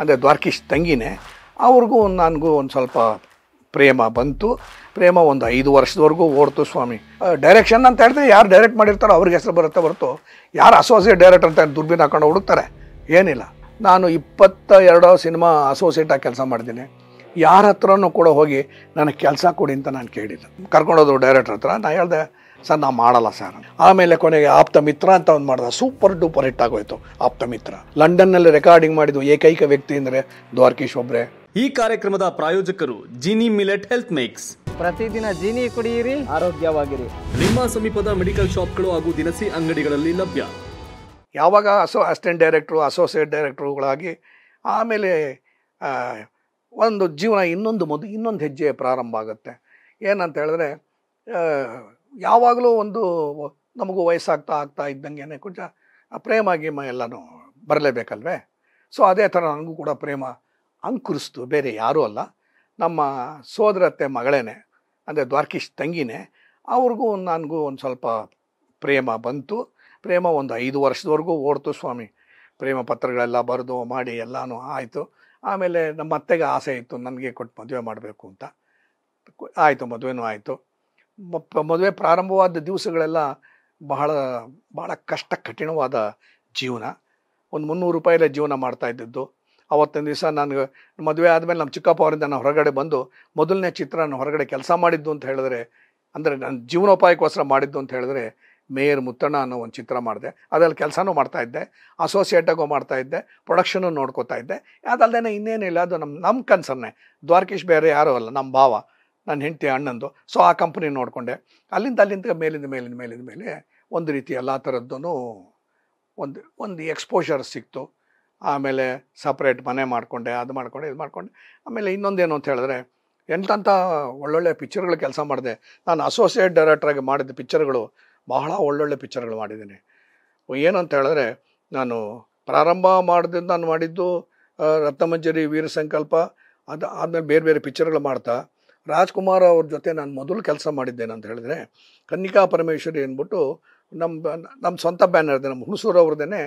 ಅಂದರೆ ದ್ವಾರಕೀಶ್ ತಂಗಿನೇ ಅವ್ರಿಗೂ ನನಗೂ ಒಂದು ಸ್ವಲ್ಪ ಪ್ರೇಮ ಬಂತು ಪ್ರೇಮ ಒಂದು ಐದು ವರ್ಷದವರೆಗೂ ಓಡ್ತು ಸ್ವಾಮಿ ಡೈರೆಕ್ಷನ್ ಅಂತ ಹೇಳಿದ್ರೆ ಯಾರು ಡೈರೆಕ್ಟ್ ಮಾಡಿರ್ತಾರೋ ಅವ್ರಿಗೆ ಹೆಸರು ಬರುತ್ತೆ ಹೊರತು ಯಾರು ಅಸೋಸಿಯೇಟ್ ಡೈರೆಕ್ಟರ್ ಅಂತ ದುರ್ಬೀನ್ ಹಾಕೊಂಡು ಹುಡುಕ್ತಾರೆ ಏನಿಲ್ಲ ನಾನು ಇಪ್ಪತ್ತ ಎರಡೋ ಸಿನಿಮಾ ಅಸೋಸಿಯೇಟಾಗಿ ಕೆಲಸ ಮಾಡಿದ್ದೀನಿ ಯಾರ ಹತ್ರನೂ ಕೂಡ ಹೋಗಿ ನನಗೆ ಕೆಲಸ ಕೊಡಿ ಅಂತ ನಾನು ಕೇಳಿಲ್ಲ ಕರ್ಕೊಂಡೋದು ಡೈರೆಕ್ಟ್ರ್ ಹತ್ರ ನಾನು ಹೇಳಿದೆ ಸರ್ ನಾ ಮಾಡಲ್ಲ ಸರ್ ಆಮೇಲೆ ಕೊನೆಗೆ ಆಪ್ತ ಮಿತ್ರ ಅಂತ ಒಂದು ಮಾಡಿದ ಸೂಪರ್ ಡೂಪರ್ ಹಿಟ್ ಆಗೋಯ್ತು ಆಪ್ತ ಮಿತ್ರ ಲಂಡನ್ನಲ್ಲಿ ರೆಕಾರ್ಡಿಂಗ್ ಮಾಡಿದ್ದು ಏಕೈಕ ವ್ಯಕ್ತಿ ಅಂದರೆ ದ್ವಾರಕೀಶ್ ಒಬ್ರೆ ಈ ಕಾರ್ಯಕ್ರಮದ ಪ್ರಾಯೋಜಕರು ಜಿನಿ ಮಿಲೆಟ್ ಹೆಲ್ತ್ ಮೇಕ್ಸ್ ಪ್ರತಿದಿನ ಜೀನಿ ಕುಡಿಯಿರಿ ಆರೋಗ್ಯವಾಗಿರಿ ನಿಮ್ಮ ಸಮೀಪದ ಮೆಡಿಕಲ್ ಶಾಪ್ಗಳು ಹಾಗೂ ದಿನಸಿ ಅಂಗಡಿಗಳಲ್ಲಿ ಲಭ್ಯ ಯಾವಾಗ ಅಸೋ ಅಸಿಸ್ಟೆಂಟ್ ಡೈರೆಕ್ಟ್ರು ಅಸೋಸಿಯೇಟ್ ಡೈರೆಕ್ಟ್ರುಗಳಾಗಿ ಆಮೇಲೆ ಒಂದು ಜೀವನ ಇನ್ನೊಂದು ಮೊದಲು ಇನ್ನೊಂದು ಹೆಜ್ಜೆ ಪ್ರಾರಂಭ ಆಗುತ್ತೆ ಏನಂತ ಹೇಳಿದ್ರೆ ಯಾವಾಗಲೂ ಒಂದು ನಮಗೂ ವಯಸ್ಸಾಗ್ತಾ ಆಗ್ತಾ ಇದ್ದಂಗೆ ಕೊಂಚ ಪ್ರೇಮ ಗೀಮ ಎಲ್ಲನೂ ಬರಲೇಬೇಕಲ್ವೇ ಸೊ ಅದೇ ಥರ ನನಗೂ ಕೂಡ ಪ್ರೇಮ ಅಂಕುರಿಸ್ತು ಬೇರೆ ಯಾರೂ ಅಲ್ಲ ನಮ್ಮ ಸೋದರತ್ತೆ ಮಗಳೇನೆ ಅಂದರೆ ದ್ವಾರ್ಕಿಶ್ ತಂಗಿನೇ ಅವ್ರಿಗೂ ನನಗೂ ಒಂದು ಸ್ವಲ್ಪ ಪ್ರೇಮ ಬಂತು ಪ್ರೇಮ ಒಂದು ಐದು ವರ್ಷದವರೆಗೂ ಓಡ್ತು ಸ್ವಾಮಿ ಪ್ರೇಮ ಪತ್ರಗಳೆಲ್ಲ ಬರೆದು ಮಾಡಿ ಎಲ್ಲನೂ ಆಯಿತು ಆಮೇಲೆ ನಮ್ಮ ಅತ್ತೆಗೆ ಆಸೆ ಇತ್ತು ನನಗೆ ಕೊಟ್ಟು ಮದುವೆ ಮಾಡಬೇಕು ಅಂತ ಆಯಿತು ಮದುವೆನೂ ಆಯಿತು ಮದುವೆ ಪ್ರಾರಂಭವಾದ ದಿವಸಗಳೆಲ್ಲ ಬಹಳ ಬಹಳ ಕಷ್ಟ ಕಠಿಣವಾದ ಜೀವನ ಒಂದು ಮುನ್ನೂರು ರೂಪಾಯಿಲೆ ಜೀವನ ಮಾಡ್ತಾ ಇದ್ದಿದ್ದು ಅವತ್ತಿನ ದಿವಸ ನನಗೆ ಮದುವೆ ಆದಮೇಲೆ ನಮ್ಮ ಚಿಕ್ಕಪ್ಪ ಅವರಿಂದ ನಾನು ಹೊರಗಡೆ ಬಂದು ಮೊದಲನೇ ಚಿತ್ರ ನಾನು ಹೊರಗಡೆ ಕೆಲಸ ಮಾಡಿದ್ದು ಅಂತ ಹೇಳಿದ್ರೆ ಅಂದರೆ ನನ್ನ ಜೀವನೋಪಾಯಕ್ಕೋಸ್ಕರ ಮಾಡಿದ್ದು ಅಂತ ಹೇಳಿದ್ರೆ ಮೇಯರ್ ಮುತ್ತಣ್ಣ ಅನ್ನೋ ಒಂದು ಚಿತ್ರ ಮಾಡಿದೆ ಅದರಲ್ಲಿ ಕೆಲಸನೂ ಮಾಡ್ತಾ ಇದ್ದೆ ಅಸೋಸಿಯೇಟಾಗೂ ಮಾಡ್ತಾ ಇದ್ದೆ ಪ್ರೊಡಕ್ಷನು ನೋಡ್ಕೋತಾ ಇದ್ದೆ ಅದಲ್ಲದೆ ಇನ್ನೇನಿಲ್ಲ ಅದು ನಮ್ಮ ನಮ್ಮ ಕನ್ಸನ್ನೇ ದ್ವಾರಕೀಶ್ ಬೇರೆ ಯಾರೂ ಅಲ್ಲ ನಮ್ಮ ಭಾವ ನನ್ನ ಹೆಂಡತಿ ಅಣ್ಣಂದು ಸೊ ಆ ಕಂಪ್ನಿ ನೋಡಿಕೊಂಡೆ ಅಲ್ಲಿಂದ ಅಲ್ಲಿಂದ ಮೇಲಿಂದ ಮೇಲಿಂದ ಮೇಲಿಂದ ಮೇಲೆ ಒಂದು ರೀತಿ ಎಲ್ಲ ಥರದ್ದು ಒಂದು ಒಂದು ಎಕ್ಸ್ಪೋಷರ್ ಸಿಕ್ತು ಆಮೇಲೆ ಸಪ್ರೇಟ್ ಮನೆ ಮಾಡಿಕೊಂಡೆ ಅದು ಮಾಡಿಕೊಂಡೆ ಇದು ಮಾಡಿಕೊಂಡೆ ಆಮೇಲೆ ಇನ್ನೊಂದೇನು ಅಂತ ಹೇಳಿದ್ರೆ ಎಂಟಂಥ ಒಳ್ಳೊಳ್ಳೆ ಪಿಕ್ಚರ್ಗಳು ಕೆಲಸ ಮಾಡಿದೆ ನಾನು ಅಸೋಸಿಯೇಟ್ ಡೈರೆಕ್ಟ್ರಾಗಿ ಮಾಡಿದ ಪಿಕ್ಚರ್ಗಳು ಬಹಳ ಒಳ್ಳೊಳ್ಳೆ ಪಿಕ್ಚರ್ಗಳು ಮಾಡಿದ್ದೀನಿ ಏನಂತ ಹೇಳಿದ್ರೆ ನಾನು ಪ್ರಾರಂಭ ಮಾಡಿದ್ದು ನಾನು ಮಾಡಿದ್ದು ರತ್ನಮಂಜರಿ ವೀರ ಸಂಕಲ್ಪ ಅದು ಆದಮೇಲೆ ಬೇರೆ ಬೇರೆ ಪಿಕ್ಚರ್ಗಳು ಮಾಡ್ತಾ ರಾಜ್ಕುಮಾರ್ ಅವ್ರ ಜೊತೆ ನಾನು ಮೊದಲು ಕೆಲಸ ಮಾಡಿದ್ದೇನೆ ಅಂತ ಹೇಳಿದ್ರೆ ಕನ್ನಿಕಾ ಪರಮೇಶ್ವರಿ ಅಂದ್ಬಿಟ್ಟು ನಮ್ಮ ನಮ್ಮ ಸ್ವಂತ ಬ್ಯಾನರ್ದೇ ನಮ್ಮ ಹುಣಸೂರು ಅವ್ರದ್ದೇ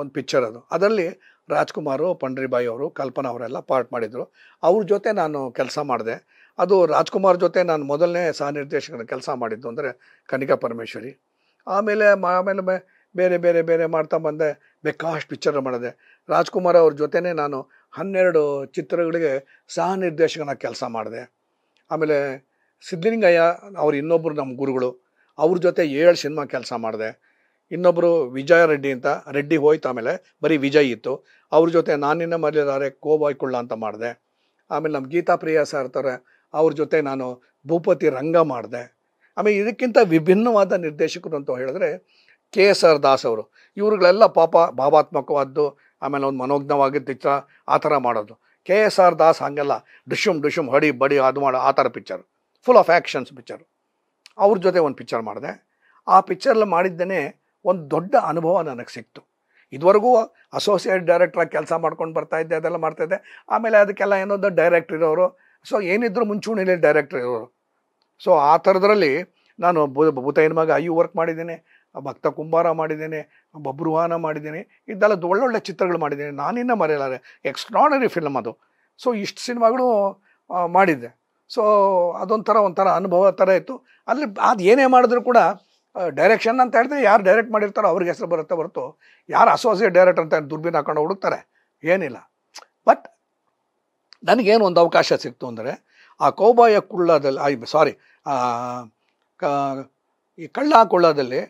ಒಂದು ಪಿಕ್ಚರ್ ಅದು ಅದರಲ್ಲಿ ರಾಜ್ಕುಮಾರು ಪಂಡ್ರಿಬಾಯಿ ಅವರು ಕಲ್ಪನಾ ಅವರೆಲ್ಲ ಪಾರ್ಟ್ ಮಾಡಿದರು ಅವ್ರ ಜೊತೆ ನಾನು ಕೆಲಸ ಮಾಡಿದೆ ಅದು ರಾಜ್ಕುಮಾರ್ ಜೊತೆ ನಾನು ಮೊದಲನೇ ಸಹ ನಿರ್ದೇಶಕನ ಕೆಲಸ ಮಾಡಿದ್ದು ಅಂದರೆ ಕನಿಕಾ ಪರಮೇಶ್ವರಿ ಆಮೇಲೆ ಆಮೇಲೆ ಬೇರೆ ಬೇರೆ ಬೇರೆ ಮಾಡ್ತಾ ಬಂದೆ ಬೇಕಾಷ್ಟು ಪಿಕ್ಚರ್ ಮಾಡಿದೆ ರಾಜ್ಕುಮಾರ್ ಅವ್ರ ಜೊತೆನೇ ನಾನು ಹನ್ನೆರಡು ಚಿತ್ರಗಳಿಗೆ ಸಹ ನಿರ್ದೇಶಕನ ಕೆಲಸ ಮಾಡಿದೆ ಆಮೇಲೆ ಸಿದ್ಧಲಿಂಗಯ್ಯ ಅವ್ರು ಇನ್ನೊಬ್ಬರು ನಮ್ಮ ಗುರುಗಳು ಅವ್ರ ಜೊತೆ ಏಳು ಸಿನಿಮಾ ಕೆಲಸ ಮಾಡಿದೆ ಇನ್ನೊಬ್ಬರು ವಿಜಯ ರೆಡ್ಡಿ ಅಂತ ರೆಡ್ಡಿ ಹೋಯ್ತು ಆಮೇಲೆ ಬರೀ ವಿಜಯ್ ಇತ್ತು ಅವ್ರ ಜೊತೆ ನಾನಿನ್ನ ಕೋ ಕೋಬಾಯ್ಕೊಳ್ಳ ಅಂತ ಮಾಡಿದೆ ಆಮೇಲೆ ನಮ್ಮ ಗೀತಾ ಪ್ರಿಯ ಸರ್ ಇರ್ತಾರೆ ಅವ್ರ ಜೊತೆ ನಾನು ಭೂಪತಿ ರಂಗ ಮಾಡಿದೆ ಆಮೇಲೆ ಇದಕ್ಕಿಂತ ವಿಭಿನ್ನವಾದ ನಿರ್ದೇಶಕರು ಅಂತ ಹೇಳಿದ್ರೆ ಕೆ ಎಸ್ ಆರ್ ದಾಸ್ ಅವರು ಇವರುಗಳೆಲ್ಲ ಪಾಪ ಭಾವಾತ್ಮಕವಾದ್ದು ಆಮೇಲೆ ಒಂದು ಮನೋಜ್ಞವಾಗಿ ಚಿತ್ರ ಆ ಥರ ಮಾಡೋದು ಕೆ ಎಸ್ ಆರ್ ದಾಸ್ ಹಾಗೆಲ್ಲ ಡಿಶುಮ್ ಡಿಶುಮ್ ಹಡಿ ಬಡಿ ಅದು ಮಾಡೋ ಆ ಥರ picture full of actions picture ಅವ್ರ ಜೊತೆ ಒಂದು ಪಿಕ್ಚರ್ ಮಾಡಿದೆ ಆ ಪಿಕ್ಚರಲ್ಲಿ ಮಾಡಿದ್ದೇನೆ ಒಂದು ದೊಡ್ಡ ಅನುಭವ ನನಗೆ ಸಿಕ್ತು ಇದುವರೆಗೂ ಅಸೋಸಿಯೇಟ್ ಡೈರೆಕ್ಟ್ರಾಗಿ ಕೆಲಸ ಮಾಡ್ಕೊಂಡು ಬರ್ತಾಯಿದ್ದೆ ಅದೆಲ್ಲ ಮಾಡ್ತಾಯಿದ್ದೆ ಆಮೇಲೆ ಅದಕ್ಕೆಲ್ಲ ಏನೋದು ಡೈರೆಕ್ಟರ್ ಇರೋರು ಸೊ ಏನಿದ್ರು ಮುಂಚೂಣಿಲಿ ಡೈರೆಕ್ಟ್ರ್ ಇರೋರು ಸೊ ಆ ಥರದ್ರಲ್ಲಿ ನಾನು ಭೂತೈನ ಮಗ ಅಯ್ಯು ವರ್ಕ್ ಮಾಡಿದ್ದೀನಿ ಭಕ್ತ ಕುಂಬಾರ ಮಾಡಿದ್ದೇನೆ ಬಬ್ರುವಾನ ಮಾಡಿದ್ದೇನೆ ಇದೆಲ್ಲ ಒಳ್ಳೊಳ್ಳೆ ಚಿತ್ರಗಳು ಮಾಡಿದ್ದೇನೆ ನಾನಿನ್ನ ಮರೆಯಲಾರೆ ಎಕ್ಸ್ಟ್ರಾನರಿ ಫಿಲ್ಮ್ ಅದು ಸೊ ಇಷ್ಟು ಸಿನಿಮಾಗಳು ಮಾಡಿದ್ದೆ ಸೊ ಅದೊಂಥರ ಒಂಥರ ಅನುಭವ ಥರ ಇತ್ತು ಅಲ್ಲಿ ಅದು ಏನೇ ಮಾಡಿದ್ರು ಕೂಡ ಡೈರೆಕ್ಷನ್ ಅಂತ ಹೇಳಿದ್ರೆ ಯಾರು ಡೈರೆಕ್ಟ್ ಮಾಡಿರ್ತಾರೋ ಅವ್ರಿಗೆ ಹೆಸರು ಬರುತ್ತೆ ಹೊರತು ಯಾರು ಅಸೋಸಿಯೇಟ್ ಡೈರೆಕ್ಟರ್ ಅಂತ ದುರ್ಬೀನ್ ಹಾಕೊಂಡು ಹುಡುಕ್ತಾರೆ ಏನಿಲ್ಲ ಬಟ್ ನನಗೇನು ಒಂದು ಅವಕಾಶ ಸಿಕ್ತು ಅಂದರೆ ಆ ಕೌಬಾಯ ಕುಳ್ಳದಲ್ಲಿ ಐ ಸಾರಿ ಈ ಕಳ್ಳ ಕೊಳ್ಳದಲ್ಲಿ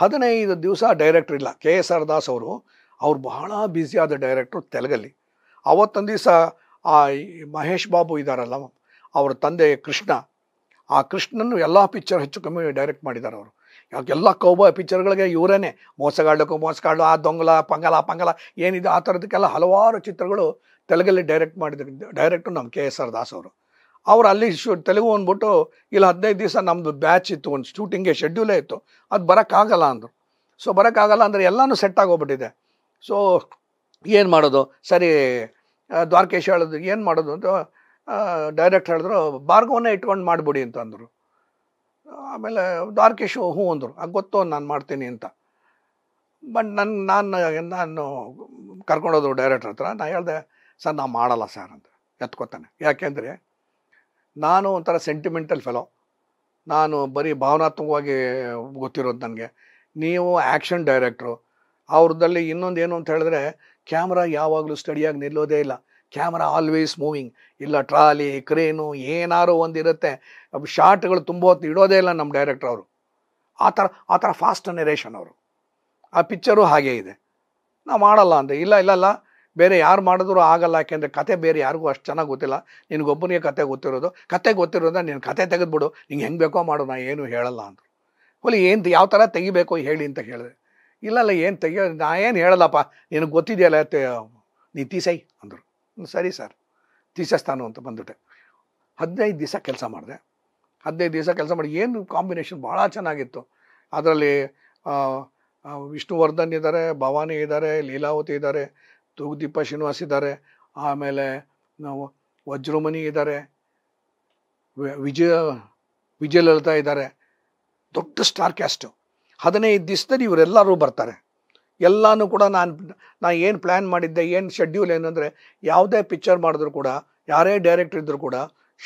ಹದಿನೈದು ದಿವಸ ಡೈರೆಕ್ಟ್ರ್ ಇಲ್ಲ ಕೆ ಎಸ್ ಆರ್ ದಾಸ್ ಅವರು ಅವ್ರು ಬಹಳ ಬ್ಯುಸಿಯಾದ ಡೈರೆಕ್ಟ್ರು ತೆಲಗಲ್ಲಿ ಅವತ್ತೊಂದು ದಿವಸ ಆ ಮಹೇಶ್ ಬಾಬು ಇದ್ದಾರಲ್ಲ ಅವರ ತಂದೆ ಕೃಷ್ಣ ಆ ಕೃಷ್ಣನ್ನು ಎಲ್ಲ ಪಿಕ್ಚರ್ ಹೆಚ್ಚು ಕಮ್ಮಿ ಡೈರೆಕ್ಟ್ ಮಾಡಿದ್ದಾರೆ ಅವರು ಎಲ್ಲ ಕೌಬ ಪಿಕ್ಚರ್ಗಳಿಗೆ ಇವರೇ ಮೋಸಗಾಡ್ಲಕ್ಕೂ ಮೋಸಗಾಡ್ಲು ಆ ದೊಂಗಲ ಪಂಗಲ ಪಂಗಲ ಏನಿದೆ ಆ ಥರದಕ್ಕೆಲ್ಲ ಹಲವಾರು ಚಿತ್ರಗಳು ತೆಲುಗಲ್ಲಿ ಡೈರೆಕ್ಟ್ ಮಾಡಿದ ಡೈರೆಕ್ಟ್ರು ನಮ್ಮ ಕೆ ಎಸ್ ಆರ್ ದಾಸ್ ಅವರು ಅವ್ರು ಅಲ್ಲಿ ಶೂ ತೆಲುಗು ಅಂದ್ಬಿಟ್ಟು ಇಲ್ಲಿ ಹದಿನೈದು ದಿವಸ ನಮ್ಮದು ಬ್ಯಾಚ್ ಇತ್ತು ಒಂದು ಶೂಟಿಂಗ್ಗೆ ಶೆಡ್ಯೂಲೇ ಇತ್ತು ಅದು ಬರೋಕ್ಕಾಗಲ್ಲ ಅಂದರು ಸೊ ಬರೋಕ್ಕಾಗಲ್ಲ ಅಂದರೆ ಎಲ್ಲನೂ ಸೆಟ್ ಆಗೋಗ್ಬಿಟ್ಟಿದೆ ಸೊ ಏನು ಮಾಡೋದು ಸರಿ ದ್ವಾರಕೇಶ್ ಹೇಳೋದು ಏನು ಮಾಡೋದು ಅಂತ ಡೈರೆಕ್ಟ್ ಹೇಳಿದ್ರು ಬಾರ್ಗೋನೇ ಇಟ್ಕೊಂಡು ಮಾಡಿಬಿಡಿ ಅಂದರು ಆಮೇಲೆ ದ್ವಾರಕೇಶ್ ಹ್ಞೂ ಅಂದರು ಅದು ಗೊತ್ತು ನಾನು ಮಾಡ್ತೀನಿ ಅಂತ ಬಟ್ ನನ್ನ ನಾನು ನಾನು ಕರ್ಕೊಂಡೋದ್ರು ಡೈರೆಕ್ಟ್ರ್ ಹತ್ರ ನಾನು ಹೇಳಿದೆ ಸರ್ ನಾನು ಮಾಡಲ್ಲ ಸರ್ ಅಂತ ಎತ್ಕೋತಾನೆ ಯಾಕೆಂದರೆ ನಾನು ಒಂಥರ ಸೆಂಟಿಮೆಂಟಲ್ ಫೆಲೋ ನಾನು ಬರೀ ಭಾವನಾತ್ಮಕವಾಗಿ ಗೊತ್ತಿರೋದು ನನಗೆ ನೀವು ಆ್ಯಕ್ಷನ್ ಡೈರೆಕ್ಟ್ರು ಅವ್ರದ್ದಲ್ಲಿ ಇನ್ನೊಂದು ಏನು ಅಂತ ಹೇಳಿದ್ರೆ ಕ್ಯಾಮ್ರಾ ಯಾವಾಗಲೂ ಸ್ಟಡಿಯಾಗಿ ನಿಲ್ಲೋದೇ ಇಲ್ಲ ಕ್ಯಾಮ್ರಾ ಆಲ್ವೇಸ್ ಮೂವಿಂಗ್ ಇಲ್ಲ ಟ್ರಾಲಿ ಕ್ರೇನು ಏನಾರು ಒಂದಿರುತ್ತೆ ಶಾರ್ಟ್ಗಳು ತುಂಬ ಹೊತ್ತು ಇಡೋದೇ ಇಲ್ಲ ನಮ್ಮ ಡೈರೆಕ್ಟ್ರ್ ಅವರು ಆ ಥರ ಆ ಥರ ಫಾಸ್ಟ್ ನೆರೇಷನ್ ಅವರು ಆ ಪಿಕ್ಚರು ಹಾಗೇ ಇದೆ ನಾವು ಮಾಡಲ್ಲ ಅಂತ ಇಲ್ಲ ಇಲ್ಲ ಬೇರೆ ಯಾರು ಮಾಡಿದ್ರು ಆಗಲ್ಲ ಯಾಕೆಂದರೆ ಕತೆ ಬೇರೆ ಯಾರಿಗೂ ಅಷ್ಟು ಚೆನ್ನಾಗಿ ಗೊತ್ತಿಲ್ಲ ನಿನಗೊಬ್ಬನಿಗೆ ಕತೆ ಗೊತ್ತಿರೋದು ಕತೆ ಗೊತ್ತಿರೋದ ನೀನು ಕತೆ ತೆಗೆದ್ಬಿಡು ನಿಂಗೆ ಹೆಂಗೆ ಬೇಕೋ ಮಾಡು ನಾನು ಏನು ಹೇಳಲ್ಲ ಅಂದರು ಹೋಲಿ ಏನು ಯಾವ ಥರ ತೆಗಿಬೇಕು ಹೇಳಿ ಅಂತ ಹೇಳಿದೆ ಇಲ್ಲಲ್ಲ ಏನು ತೆಗಿಯೋ ನಾ ಏನು ಹೇಳಲ್ಲಪ್ಪ ನಿನಗೆ ಗೊತ್ತಿದೆಯಲ್ಲ ನೀ ತೀಸೈ ಅಂದರು ಸರಿ ಸರ್ ತೀಸಸ್ತಾನು ಅಂತ ಬಂದುಬಿಟ್ಟೆ ಹದಿನೈದು ದಿವಸ ಕೆಲಸ ಮಾಡಿದೆ ಹದಿನೈದು ದಿವಸ ಕೆಲಸ ಮಾಡಿ ಏನು ಕಾಂಬಿನೇಷನ್ ಭಾಳ ಚೆನ್ನಾಗಿತ್ತು ಅದರಲ್ಲಿ ವಿಷ್ಣುವರ್ಧನ್ ಇದ್ದಾರೆ ಭವಾನಿ ಇದ್ದಾರೆ ಲೀಲಾವತಿ ಇದ್ದಾರೆ ತೂಗುದೀಪ ಶ್ರೀನಿವಾಸ್ ಇದ್ದಾರೆ ಆಮೇಲೆ ನಾವು ವಜ್ರಮಣಿ ಇದ್ದಾರೆ ವಿಜಯ ವಿಜಯಲಲಿತಾ ಇದ್ದಾರೆ ದೊಡ್ಡ ಸ್ಟಾರ್ ಕ್ಯಾಸ್ಟು ಹದಿನೈದು ದಿವಸದಲ್ಲಿ ಇವರೆಲ್ಲರೂ ಬರ್ತಾರೆ ಎಲ್ಲನೂ ಕೂಡ ನಾನು ನಾನು ಏನು ಪ್ಲ್ಯಾನ್ ಮಾಡಿದ್ದೆ ಏನು ಶೆಡ್ಯೂಲ್ ಏನಂದರೆ ಯಾವುದೇ ಪಿಕ್ಚರ್ ಮಾಡಿದ್ರು ಕೂಡ ಯಾರೇ ಡೈರೆಕ್ಟರ್ ಇದ್ದರೂ ಕೂಡ